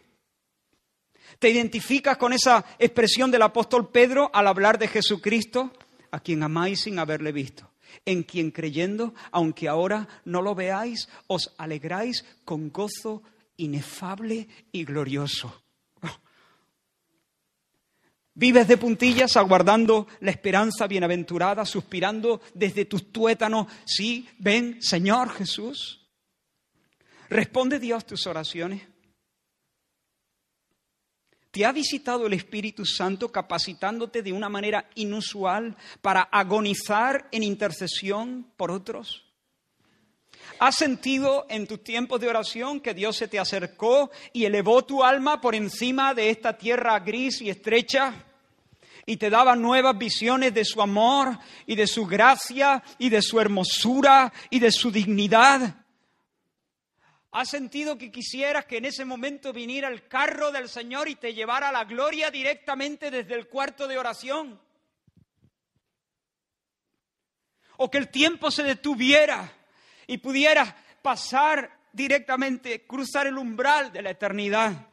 ¿Te identificas con esa expresión del apóstol Pedro al hablar de Jesucristo, a quien amáis sin haberle visto? en quien creyendo, aunque ahora no lo veáis, os alegráis con gozo inefable y glorioso. Vives de puntillas aguardando la esperanza bienaventurada, suspirando desde tus tuétanos, sí, ven, Señor Jesús. ¿Responde Dios tus oraciones? ¿Te ha visitado el Espíritu Santo capacitándote de una manera inusual para agonizar en intercesión por otros? ¿Has sentido en tus tiempos de oración que Dios se te acercó y elevó tu alma por encima de esta tierra gris y estrecha? y te daba nuevas visiones de su amor y de su gracia y de su hermosura y de su dignidad. ¿Has sentido que quisieras que en ese momento viniera el carro del Señor y te llevara a la gloria directamente desde el cuarto de oración? ¿O que el tiempo se detuviera y pudieras pasar directamente, cruzar el umbral de la eternidad?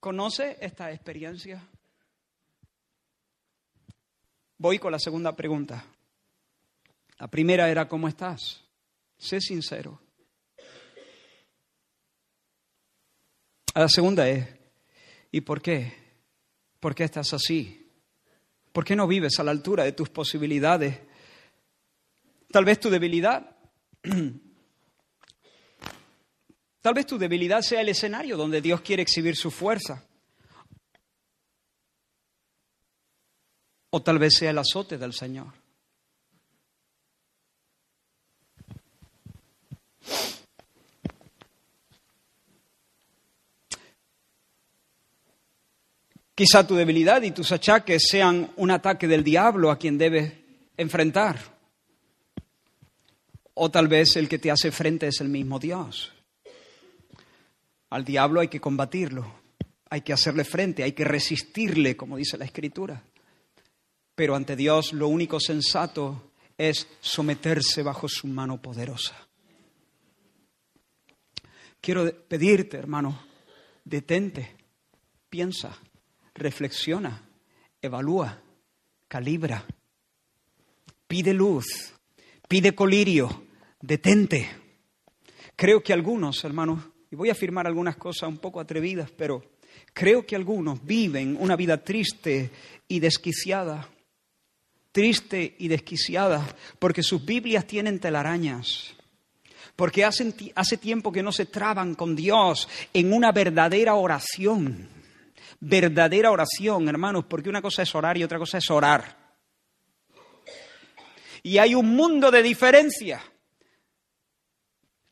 ¿Conoce esta experiencia? Voy con la segunda pregunta. La primera era, ¿cómo estás? Sé sincero. la segunda es, ¿y por qué? ¿Por qué estás así? ¿Por qué no vives a la altura de tus posibilidades? Tal vez tu debilidad, tal vez tu debilidad sea el escenario donde Dios quiere exhibir su fuerza. O tal vez sea el azote del Señor. Quizá tu debilidad y tus achaques sean un ataque del diablo a quien debes enfrentar. O tal vez el que te hace frente es el mismo Dios. Al diablo hay que combatirlo, hay que hacerle frente, hay que resistirle, como dice la Escritura. Pero ante Dios lo único sensato es someterse bajo su mano poderosa quiero pedirte, hermano, detente, piensa, reflexiona, evalúa, calibra, pide luz, pide colirio, detente. Creo que algunos, hermanos, y voy a afirmar algunas cosas un poco atrevidas, pero creo que algunos viven una vida triste y desquiciada, triste y desquiciada, porque sus Biblias tienen telarañas porque hace, tiempo que no se traban con Dios en una verdadera oración. Verdadera oración, hermanos, porque una cosa es orar y otra cosa es orar. Y hay un mundo de diferencia.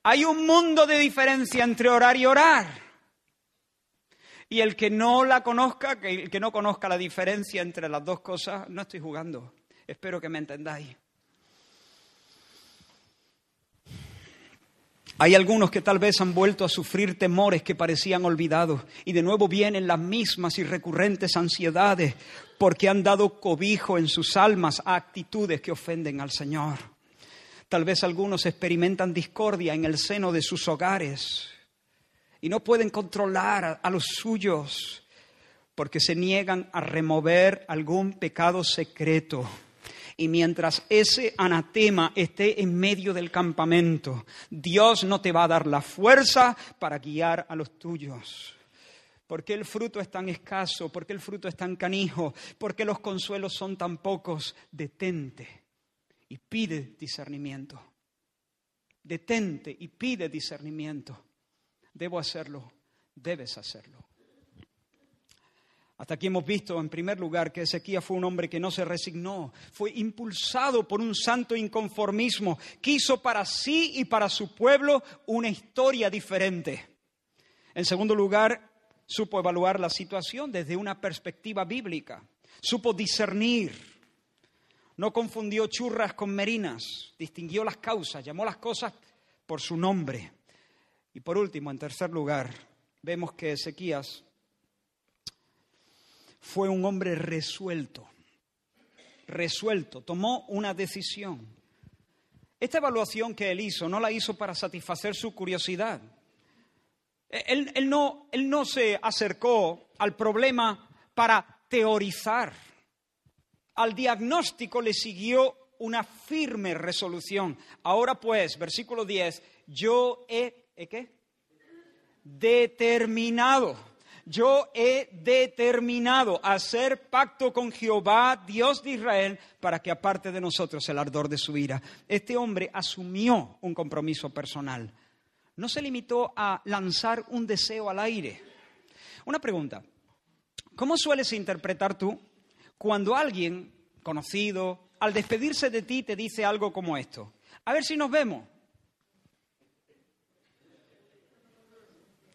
Hay un mundo de diferencia entre orar y orar. Y el que no la conozca, el que no conozca la diferencia entre las dos cosas, no estoy jugando. Espero que me entendáis. Hay algunos que tal vez han vuelto a sufrir temores que parecían olvidados y de nuevo vienen las mismas y recurrentes ansiedades porque han dado cobijo en sus almas a actitudes que ofenden al Señor. Tal vez algunos experimentan discordia en el seno de sus hogares y no pueden controlar a, los suyos porque se niegan a remover algún pecado secreto y mientras ese anatema esté en medio del campamento, Dios no te va a dar la fuerza para guiar a los tuyos. ¿Por qué el fruto es tan escaso? ¿Por qué el fruto es tan canijo? ¿Por qué los consuelos son tan pocos? Detente y pide discernimiento. Detente y pide discernimiento. Debo hacerlo, debes hacerlo. Hasta aquí hemos visto, en primer lugar, que Ezequías fue un hombre que no se resignó, fue impulsado por un santo inconformismo, quiso para sí y para su pueblo una historia diferente. En segundo lugar, supo evaluar la situación desde una perspectiva bíblica, supo discernir, no confundió churras con merinas, distinguió las causas, llamó las cosas por su nombre. Y por último, en tercer lugar, vemos que Ezequías fue un hombre resuelto, resuelto, tomó una decisión. Esta evaluación que él hizo no la hizo para satisfacer su curiosidad. E-, él, no, él no se acercó al problema para teorizar. Al diagnóstico le siguió una firme resolución. Ahora pues, versículo 10, yo he, ¿eh qué? Determinado yo he determinado hacer pacto con Jehová, Dios de Israel, para que aparte de nosotros el ardor de su ira. Este hombre asumió un compromiso personal. No se limitó a lanzar un deseo al aire. Una pregunta. ¿Cómo sueles interpretar tú cuando alguien conocido, al despedirse de ti, te dice algo como esto? A ver si nos vemos.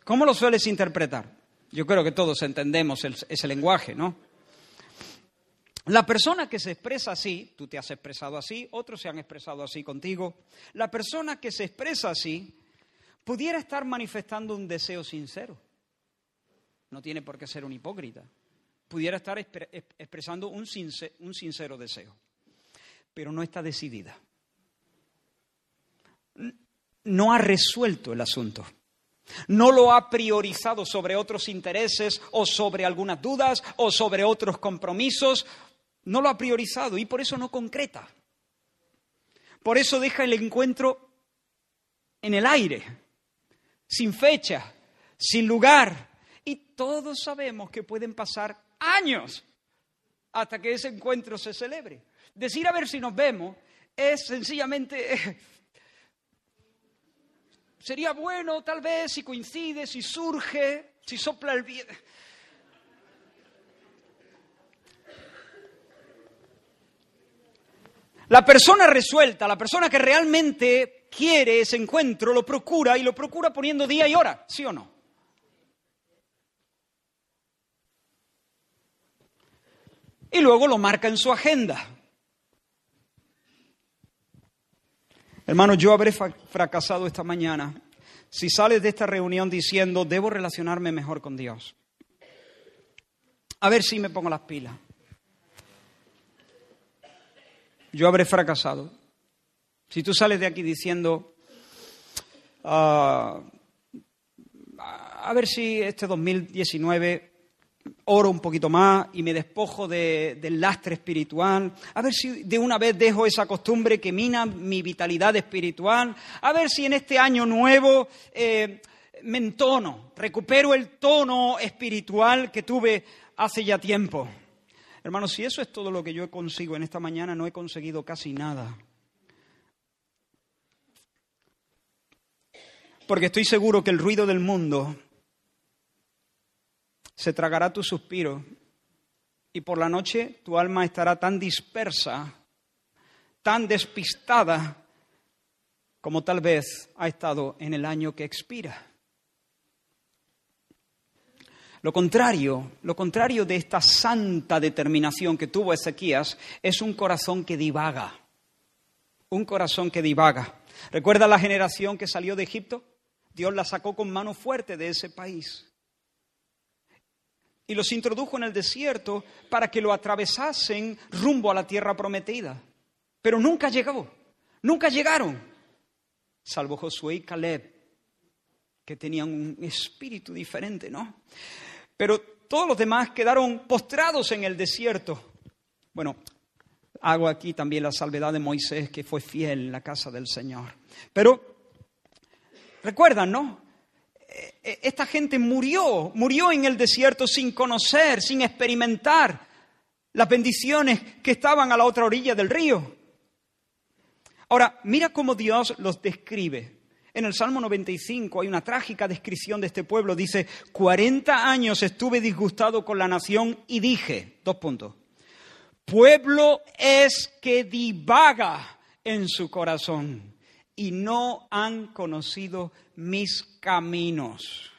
¿Cómo lo sueles interpretar? Yo creo que todos entendemos ese lenguaje, ¿no? La persona que se expresa así, tú te has expresado así, otros se han expresado así contigo, la persona que se expresa así pudiera estar manifestando un deseo sincero. No tiene por qué ser un hipócrita. Pudiera estar expresando un sincero deseo, pero no está decidida. No ha resuelto el asunto. No lo ha priorizado sobre otros intereses o sobre algunas dudas o sobre otros compromisos. No lo ha priorizado y por eso no concreta. Por eso deja el encuentro en el aire, sin fecha, sin lugar. Y todos sabemos que pueden pasar años hasta que ese encuentro se celebre. Decir a ver si nos vemos es sencillamente sería bueno tal vez si coincide, si surge, si sopla el viento. La persona resuelta, la persona que realmente quiere ese encuentro, lo procura y lo procura poniendo día y hora, ¿sí o no? Y luego lo marca en su agenda. Hermano, yo habré fracasado esta mañana si sales de esta reunión diciendo, debo relacionarme mejor con Dios. A ver si me pongo las pilas. Yo habré fracasado. Si tú sales de aquí diciendo, ah, a ver si este 2019 oro un poquito más y me despojo del lastre espiritual, a ver si de una vez dejo esa costumbre que mina mi vitalidad espiritual, a ver si en este año nuevo eh, me entono, recupero el tono espiritual que tuve hace ya tiempo. Hermanos, si eso es todo lo que yo consigo en esta mañana, no he conseguido casi nada. Porque estoy seguro que el ruido del mundo se tragará tu suspiro y por la noche tu alma estará tan dispersa, tan despistada, como tal vez ha estado en el año que expira. Lo contrario, lo contrario de esta santa determinación que tuvo Ezequías es un corazón que divaga, un corazón que divaga. ¿Recuerda la generación que salió de Egipto? Dios la sacó con mano fuerte de ese país y los introdujo en el desierto para que lo atravesasen rumbo a la tierra prometida. Pero nunca llegó, nunca llegaron, salvo Josué y Caleb, que tenían un espíritu diferente, ¿no? Pero todos los demás quedaron postrados en el desierto. Bueno, hago aquí también la salvedad de Moisés, que fue fiel en la casa del Señor. Pero, recuerdan, ¿no? Eh, esta gente murió, murió en el desierto sin conocer, sin experimentar las bendiciones que estaban a la otra orilla del río. Ahora, mira cómo Dios los describe. En el Salmo 95 hay una trágica descripción de este pueblo. Dice, 40 años estuve disgustado con la nación y dije, dos puntos, pueblo es que divaga en su corazón y no han conocido mis caminos.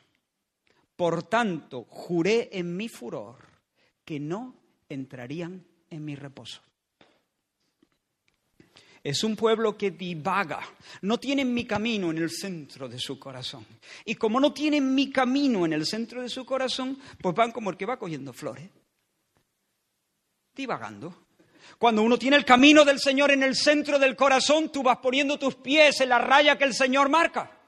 Por tanto, juré en mi furor que no entrarían en mi reposo. Es un pueblo que divaga, no tienen mi camino en el centro de su corazón. Y como no tienen mi camino en el centro de su corazón, pues van como el que va cogiendo flores, divagando. Cuando uno tiene el camino del Señor en el centro del corazón, tú vas poniendo tus pies en la raya que el Señor marca.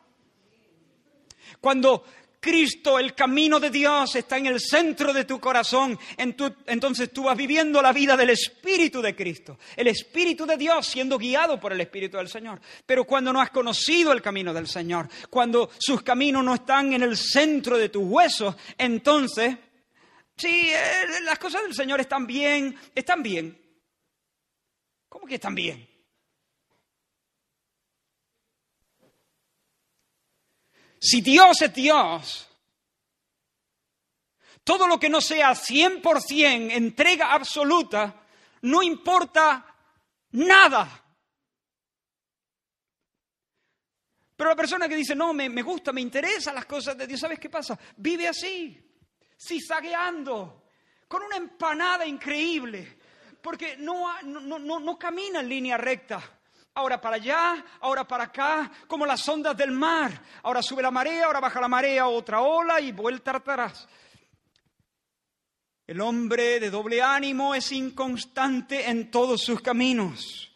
Cuando Cristo, el camino de Dios, está en el centro de tu corazón. entonces tú vas viviendo la vida del Espíritu de Cristo, el Espíritu de Dios siendo guiado por el Espíritu del Señor. Pero cuando no has conocido el camino del Señor, cuando sus caminos no están en el centro de tus huesos, entonces, sí, eh, las cosas del Señor están bien, están bien, ¿Cómo que están bien? Si Dios es Dios, todo lo que no sea 100% entrega absoluta, no importa nada. Pero la persona que dice, no, me, me gusta, me interesan las cosas de Dios, ¿sabes qué pasa? Vive así, cizagueando, con una empanada increíble, porque no, no, camina en línea recta. Ahora para allá, ahora para acá, como las ondas del mar. Ahora sube la marea, ahora baja la marea, otra ola y vuelta atrás. El hombre de doble ánimo es inconstante en todos sus caminos.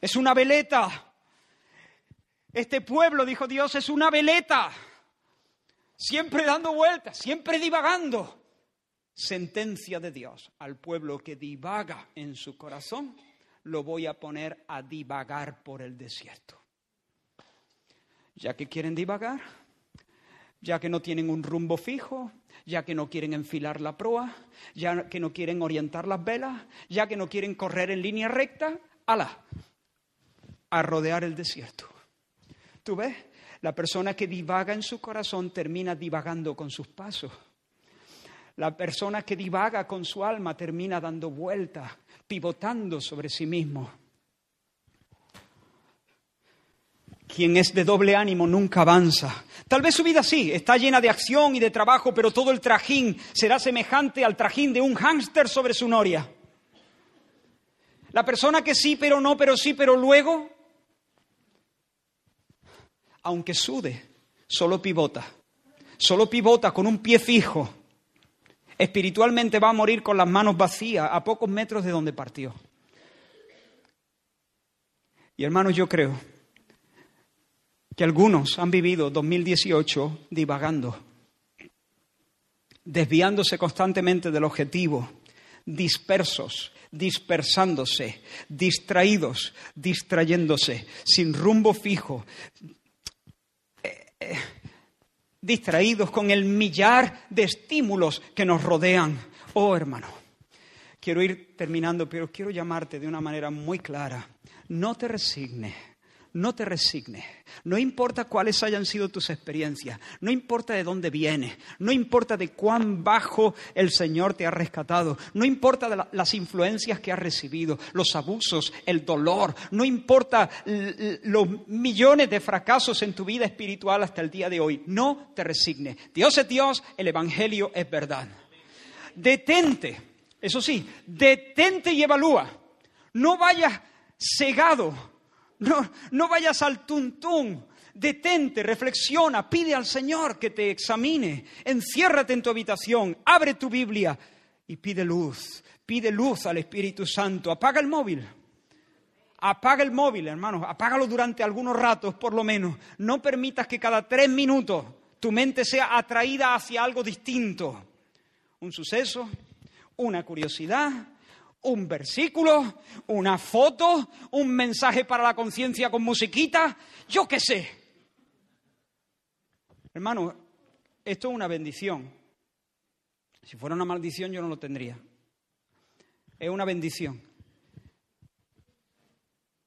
Es una veleta. Este pueblo, dijo Dios, es una veleta. Siempre dando vueltas, siempre divagando sentencia de Dios al pueblo que divaga en su corazón, lo voy a poner a divagar por el desierto. Ya que quieren divagar, ya que no tienen un rumbo fijo, ya que no quieren enfilar la proa, ya que no quieren orientar las velas, ya que no quieren correr en línea recta, ala, a rodear el desierto. ¿Tú ves? La persona que divaga en su corazón termina divagando con sus pasos la persona que divaga con su alma termina dando vueltas, pivotando sobre sí mismo. Quien es de doble ánimo nunca avanza. Tal vez su vida sí, está llena de acción y de trabajo, pero todo el trajín será semejante al trajín de un hámster sobre su noria. La persona que sí, pero no, pero sí, pero luego, aunque sude, solo pivota. Solo pivota con un pie fijo Espiritualmente va a morir con las manos vacías a pocos metros de donde partió. Y hermanos, yo creo que algunos han vivido 2018 divagando, desviándose constantemente del objetivo, dispersos, dispersándose, distraídos, distrayéndose, sin rumbo fijo. Eh, eh, distraídos con el millar de estímulos que nos rodean. Oh, hermano, quiero ir terminando, pero quiero llamarte de una manera muy clara. No te resignes no te resignes. No importa cuáles hayan sido tus experiencias, no importa de dónde vienes, no importa de cuán bajo el Señor te ha rescatado, no importa las influencias que has recibido, los abusos, el dolor, no importa los millones de fracasos en tu vida espiritual hasta el día de hoy, no te resignes. Dios es Dios, el Evangelio es verdad. Detente, eso sí, detente y evalúa. No vayas cegado no, vayas al tuntún. Detente, reflexiona, pide al Señor que te examine. Enciérrate en tu habitación, abre tu Biblia y pide luz. Pide luz al Espíritu Santo. Apaga el móvil. Apaga el móvil, hermanos. Apágalo durante algunos ratos, por lo menos. No permitas que cada tres minutos tu mente sea atraída hacia algo distinto. Un suceso, una curiosidad, un versículo, una foto, un mensaje para la conciencia con musiquita, yo qué sé. Hermano, esto es una bendición. Si fuera una maldición yo no lo tendría. Es una bendición.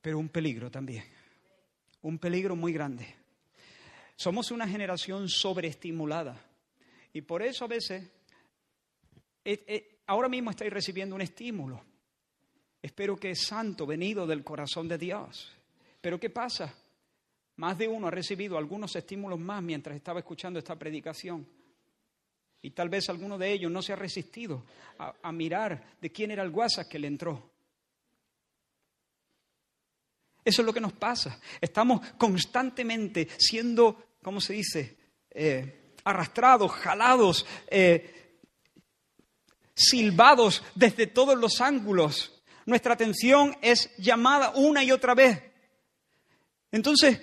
Pero un peligro también. Un peligro muy grande. Somos una generación sobreestimulada. Y por eso a veces ahora mismo estáis recibiendo un estímulo. Espero que es santo, venido del corazón de Dios. Pero ¿qué pasa? Más de uno ha recibido algunos estímulos más mientras estaba escuchando esta predicación. Y tal vez alguno de ellos no se ha resistido a, mirar de quién era el guasa que le entró. Eso es lo que nos pasa. Estamos constantemente siendo, ¿cómo se dice? Eh, arrastrados, jalados, eh, silbados desde todos los ángulos nuestra atención es llamada una y otra vez. Entonces,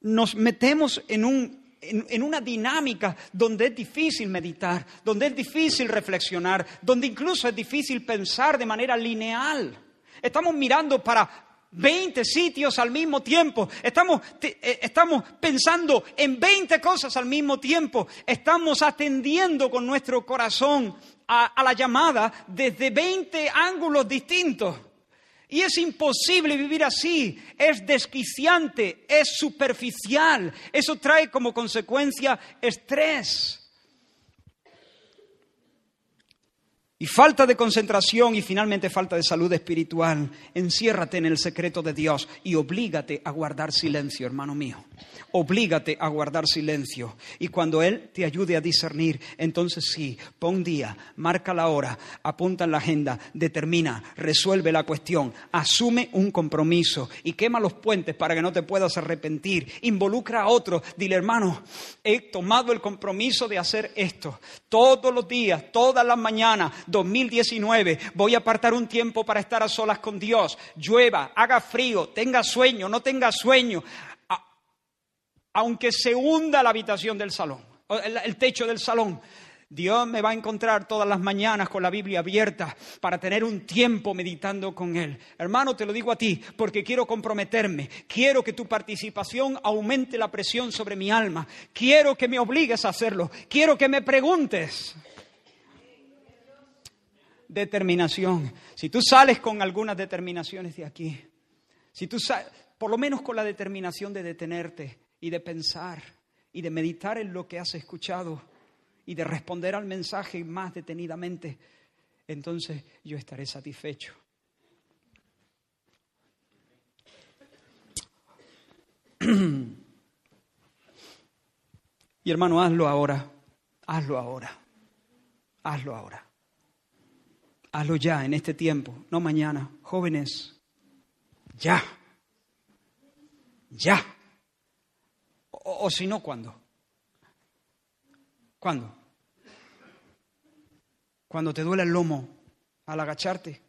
nos metemos en, un, en, una dinámica donde es difícil meditar, donde es difícil reflexionar, donde incluso es difícil pensar de manera lineal. Estamos mirando para 20 sitios al mismo tiempo. Estamos, eh, estamos, pensando en 20 cosas al mismo tiempo. Estamos atendiendo con nuestro corazón a, la llamada desde 20 ángulos distintos. Y es imposible vivir así, es desquiciante, es superficial, eso trae como consecuencia estrés. Y falta de concentración y finalmente falta de salud espiritual. Enciérrate en el secreto de Dios y oblígate a guardar silencio, hermano mío. Oblígate a guardar silencio. Y cuando Él te ayude a discernir, entonces sí, pon día, marca la hora, apunta en la agenda, determina, resuelve la cuestión, asume un compromiso y quema los puentes para que no te puedas arrepentir. Involucra a otros. Dile, hermano, he tomado el compromiso de hacer esto. Todos los días, todas las mañanas, 2019, voy a apartar un tiempo para estar a solas con Dios. Llueva, haga frío, tenga sueño, no tenga sueño aunque se hunda la habitación del salón, el, techo del salón. Dios me va a encontrar todas las mañanas con la Biblia abierta para tener un tiempo meditando con Él. Hermano, te lo digo a ti porque quiero comprometerme. Quiero que tu participación aumente la presión sobre mi alma. Quiero que me obligues a hacerlo. Quiero que me preguntes. Determinación. Si tú sales con algunas determinaciones de aquí, si tú por lo menos con la determinación de detenerte y de pensar y de meditar en lo que has escuchado y de responder al mensaje más detenidamente, entonces yo estaré satisfecho. Y hermano, hazlo ahora, hazlo ahora, hazlo ahora, hazlo ya, en este tiempo, no mañana, jóvenes, ya, ya o, si no, ¿cuándo? ¿Cuándo? Cuando te duele el lomo al agacharte.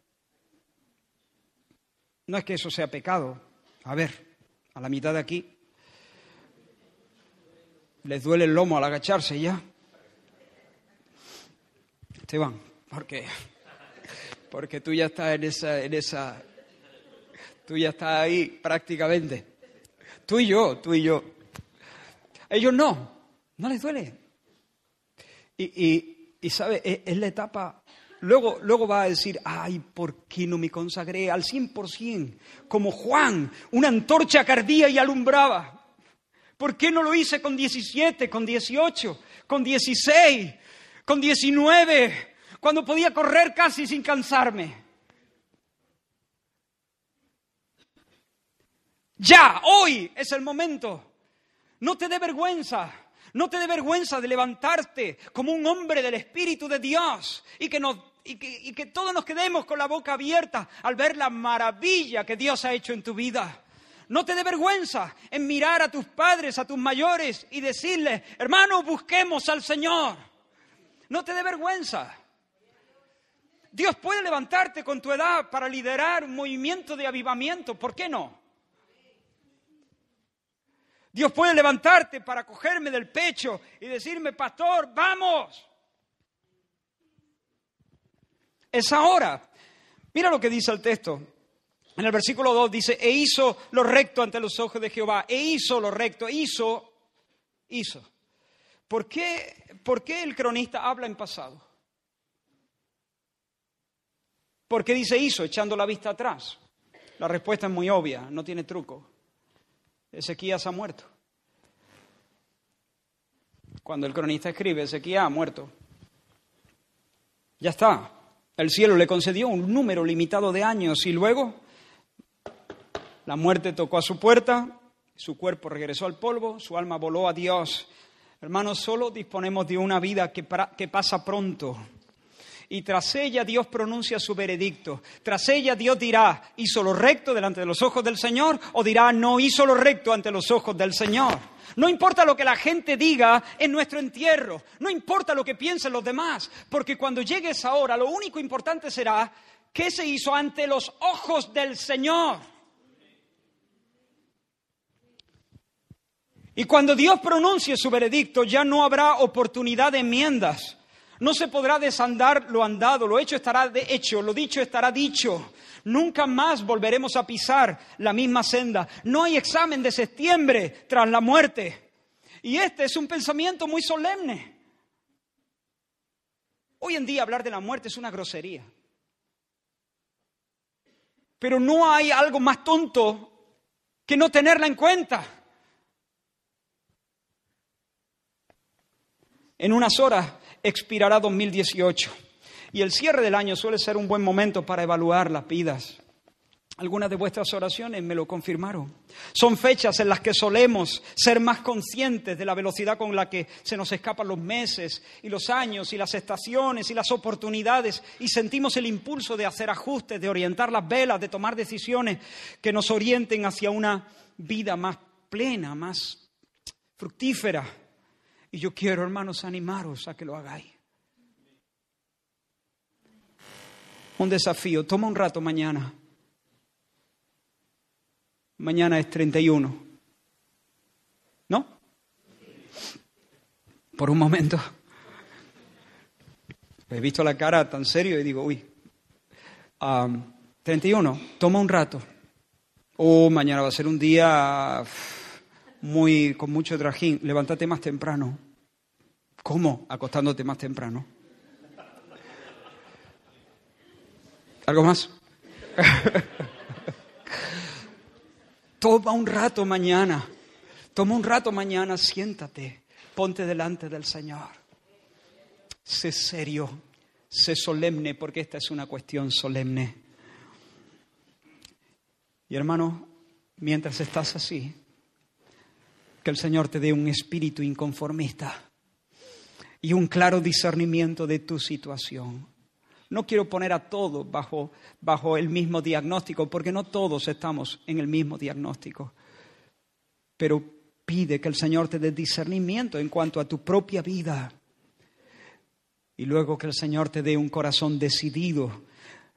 No es que eso sea pecado. A ver, a la mitad de aquí les duele el lomo al agacharse ya. Esteban, porque porque tú ya estás en esa en esa tú ya estás ahí prácticamente. Tú y yo, tú y yo. Ellos no, no les duele. Y, ¿sabe? E, es, la etapa... Luego, luego va a decir, ay, ¿por qué no me consagré al 100%? Como Juan, una antorcha ardía y alumbraba. ¿Por qué no lo hice con 17, con 18, con 16, con 19, cuando podía correr casi sin cansarme? Ya, hoy es el momento. No te dé vergüenza. No te dé vergüenza de levantarte como un hombre del Espíritu de Dios y que, y, que, todos nos quedemos con la boca abierta al ver la maravilla que Dios ha hecho en tu vida. No te dé vergüenza en mirar a tus padres, a tus mayores y decirles, hermano, busquemos al Señor. No te dé vergüenza. Dios puede levantarte con tu edad para liderar un movimiento de avivamiento, ¿por qué no? Dios puede levantarte para cogerme del pecho y decirme, pastor, vamos. Es ahora. Mira lo que dice el texto. En el versículo 2 dice, e hizo lo recto ante los ojos de Jehová. E hizo lo recto, hizo, hizo. ¿Por qué, por qué el cronista habla en pasado? ¿Por qué dice hizo, echando la vista atrás? La respuesta es muy obvia, no tiene truco. Ezequías ha muerto. Cuando el cronista escribe, Ezequías ha muerto. Ya está. El cielo le concedió un número limitado de años y luego la muerte tocó a su puerta, su cuerpo regresó al polvo, su alma voló a Dios. Hermanos, solo disponemos de una vida que, que pasa pronto y tras ella Dios pronuncia su veredicto. Tras ella Dios dirá, hizo lo recto delante de los ojos del Señor o dirá, no hizo lo recto ante los ojos del Señor. No importa lo que la gente diga en nuestro entierro, no importa lo que piensen los demás, porque cuando llegue esa hora lo único importante será qué se hizo ante los ojos del Señor. Y cuando Dios pronuncie su veredicto, ya no habrá oportunidad de enmiendas. No se podrá desandar lo andado, lo hecho estará de hecho, lo dicho estará dicho. Nunca más volveremos a pisar la misma senda. No hay examen de septiembre tras la muerte. Y este es un pensamiento muy solemne. Hoy en día hablar de la muerte es una grosería. Pero no hay algo más tonto que no tenerla en cuenta. En unas horas expirará 2018 y el cierre del año suele ser un buen momento para evaluar las vidas. Algunas de vuestras oraciones me lo confirmaron. Son fechas en las que solemos ser más conscientes de la velocidad con la que se nos escapan los meses y los años y las estaciones y las oportunidades y sentimos el impulso de hacer ajustes, de orientar las velas, de tomar decisiones que nos orienten hacia una vida más plena, más fructífera. Y yo quiero, hermanos, animaros a que lo hagáis. Un desafío, toma un rato mañana. Mañana es 31. ¿No? Por un momento. He visto la cara tan serio y digo, uy. 31, toma un rato. Oh, mañana va a ser un día muy, con mucho trajín. Levántate más temprano. ¿Cómo? Acostándote más temprano. ¿Algo más? Toma un rato mañana. Toma un rato mañana, siéntate. Ponte delante del Señor. Sé serio, sé solemne, porque esta es una cuestión solemne. Y hermano, mientras estás así, que el Señor te dé un espíritu inconformista y un claro discernimiento de tu situación. No quiero poner a todos bajo, bajo el mismo diagnóstico, porque no todos estamos en el mismo diagnóstico. Pero pide que el Señor te dé discernimiento en cuanto a tu propia vida. Y luego que el Señor te dé un corazón decidido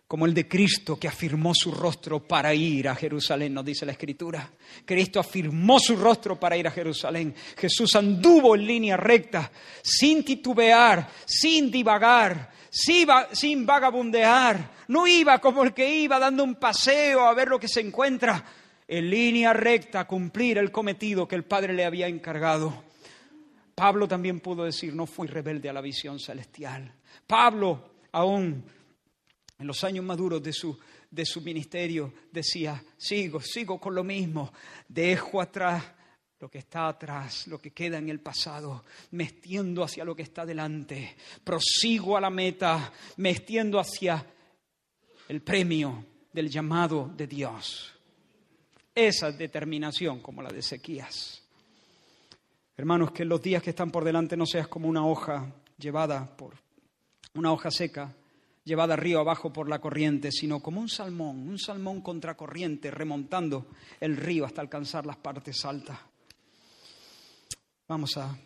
como el de Cristo que afirmó su rostro para ir a Jerusalén, nos dice la Escritura. Cristo afirmó su rostro para ir a Jerusalén. Jesús anduvo en línea recta, sin titubear, sin divagar, sin vagabundear. No iba como el que iba dando un paseo a ver lo que se encuentra. En línea recta, a cumplir el cometido que el Padre le había encargado. Pablo también pudo decir, no fui rebelde a la visión celestial. Pablo aún en los años maduros de su, de su ministerio decía, sigo, sigo con lo mismo, dejo atrás lo que está atrás, lo que queda en el pasado, me extiendo hacia lo que está delante, prosigo a la meta, me extiendo hacia el premio del llamado de Dios. Esa determinación como la de sequías. Hermanos, que los días que están por delante no seas como una hoja llevada por una hoja seca, llevada río abajo por la corriente, sino como un salmón, un salmón contracorriente, remontando el río hasta alcanzar las partes altas. Vamos a,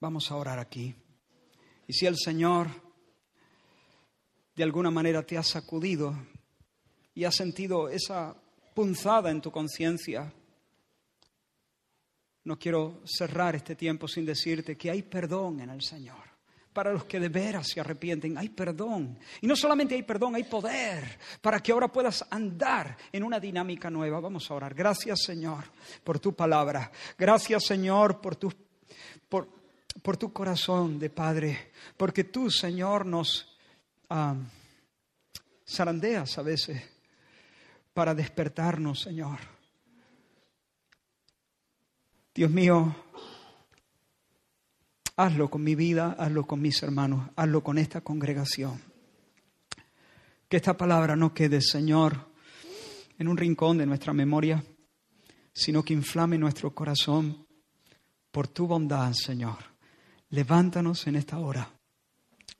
vamos a orar aquí. Y si el Señor de alguna manera te ha sacudido y ha sentido esa punzada en tu conciencia, no quiero cerrar este tiempo sin decirte que hay perdón en el Señor para los que de veras se arrepienten. Hay perdón. Y no solamente hay perdón, hay poder para que ahora puedas andar en una dinámica nueva. Vamos a orar. Gracias Señor por tu palabra. Gracias Señor por tu, por, por tu corazón de Padre. Porque tú Señor nos zarandeas a veces para despertarnos Señor. Dios mío, Hazlo con mi vida, hazlo con mis hermanos, hazlo con esta congregación. Que esta palabra no quede, Señor, en un rincón de nuestra memoria, sino que inflame nuestro corazón por tu bondad, Señor. Levántanos en esta hora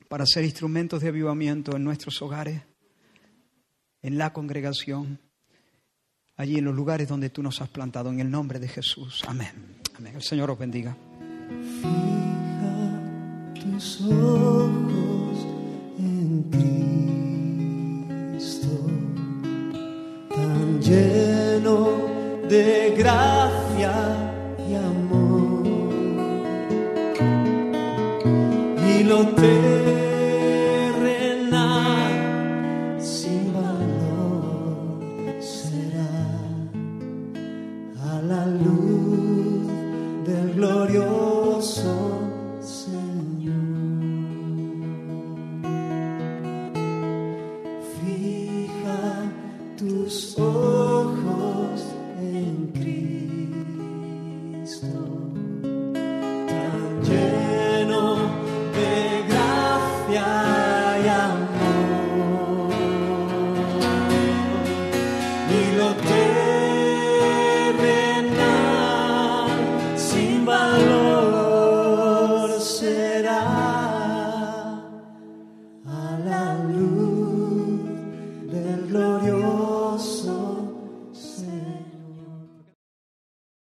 para ser instrumentos de avivamiento en nuestros hogares, en la congregación, allí en los lugares donde tú nos has plantado, en el nombre de Jesús. Amén. Amén. El Señor os bendiga ojos en Cristo, tan lleno de gracia y amor. Y lo tengo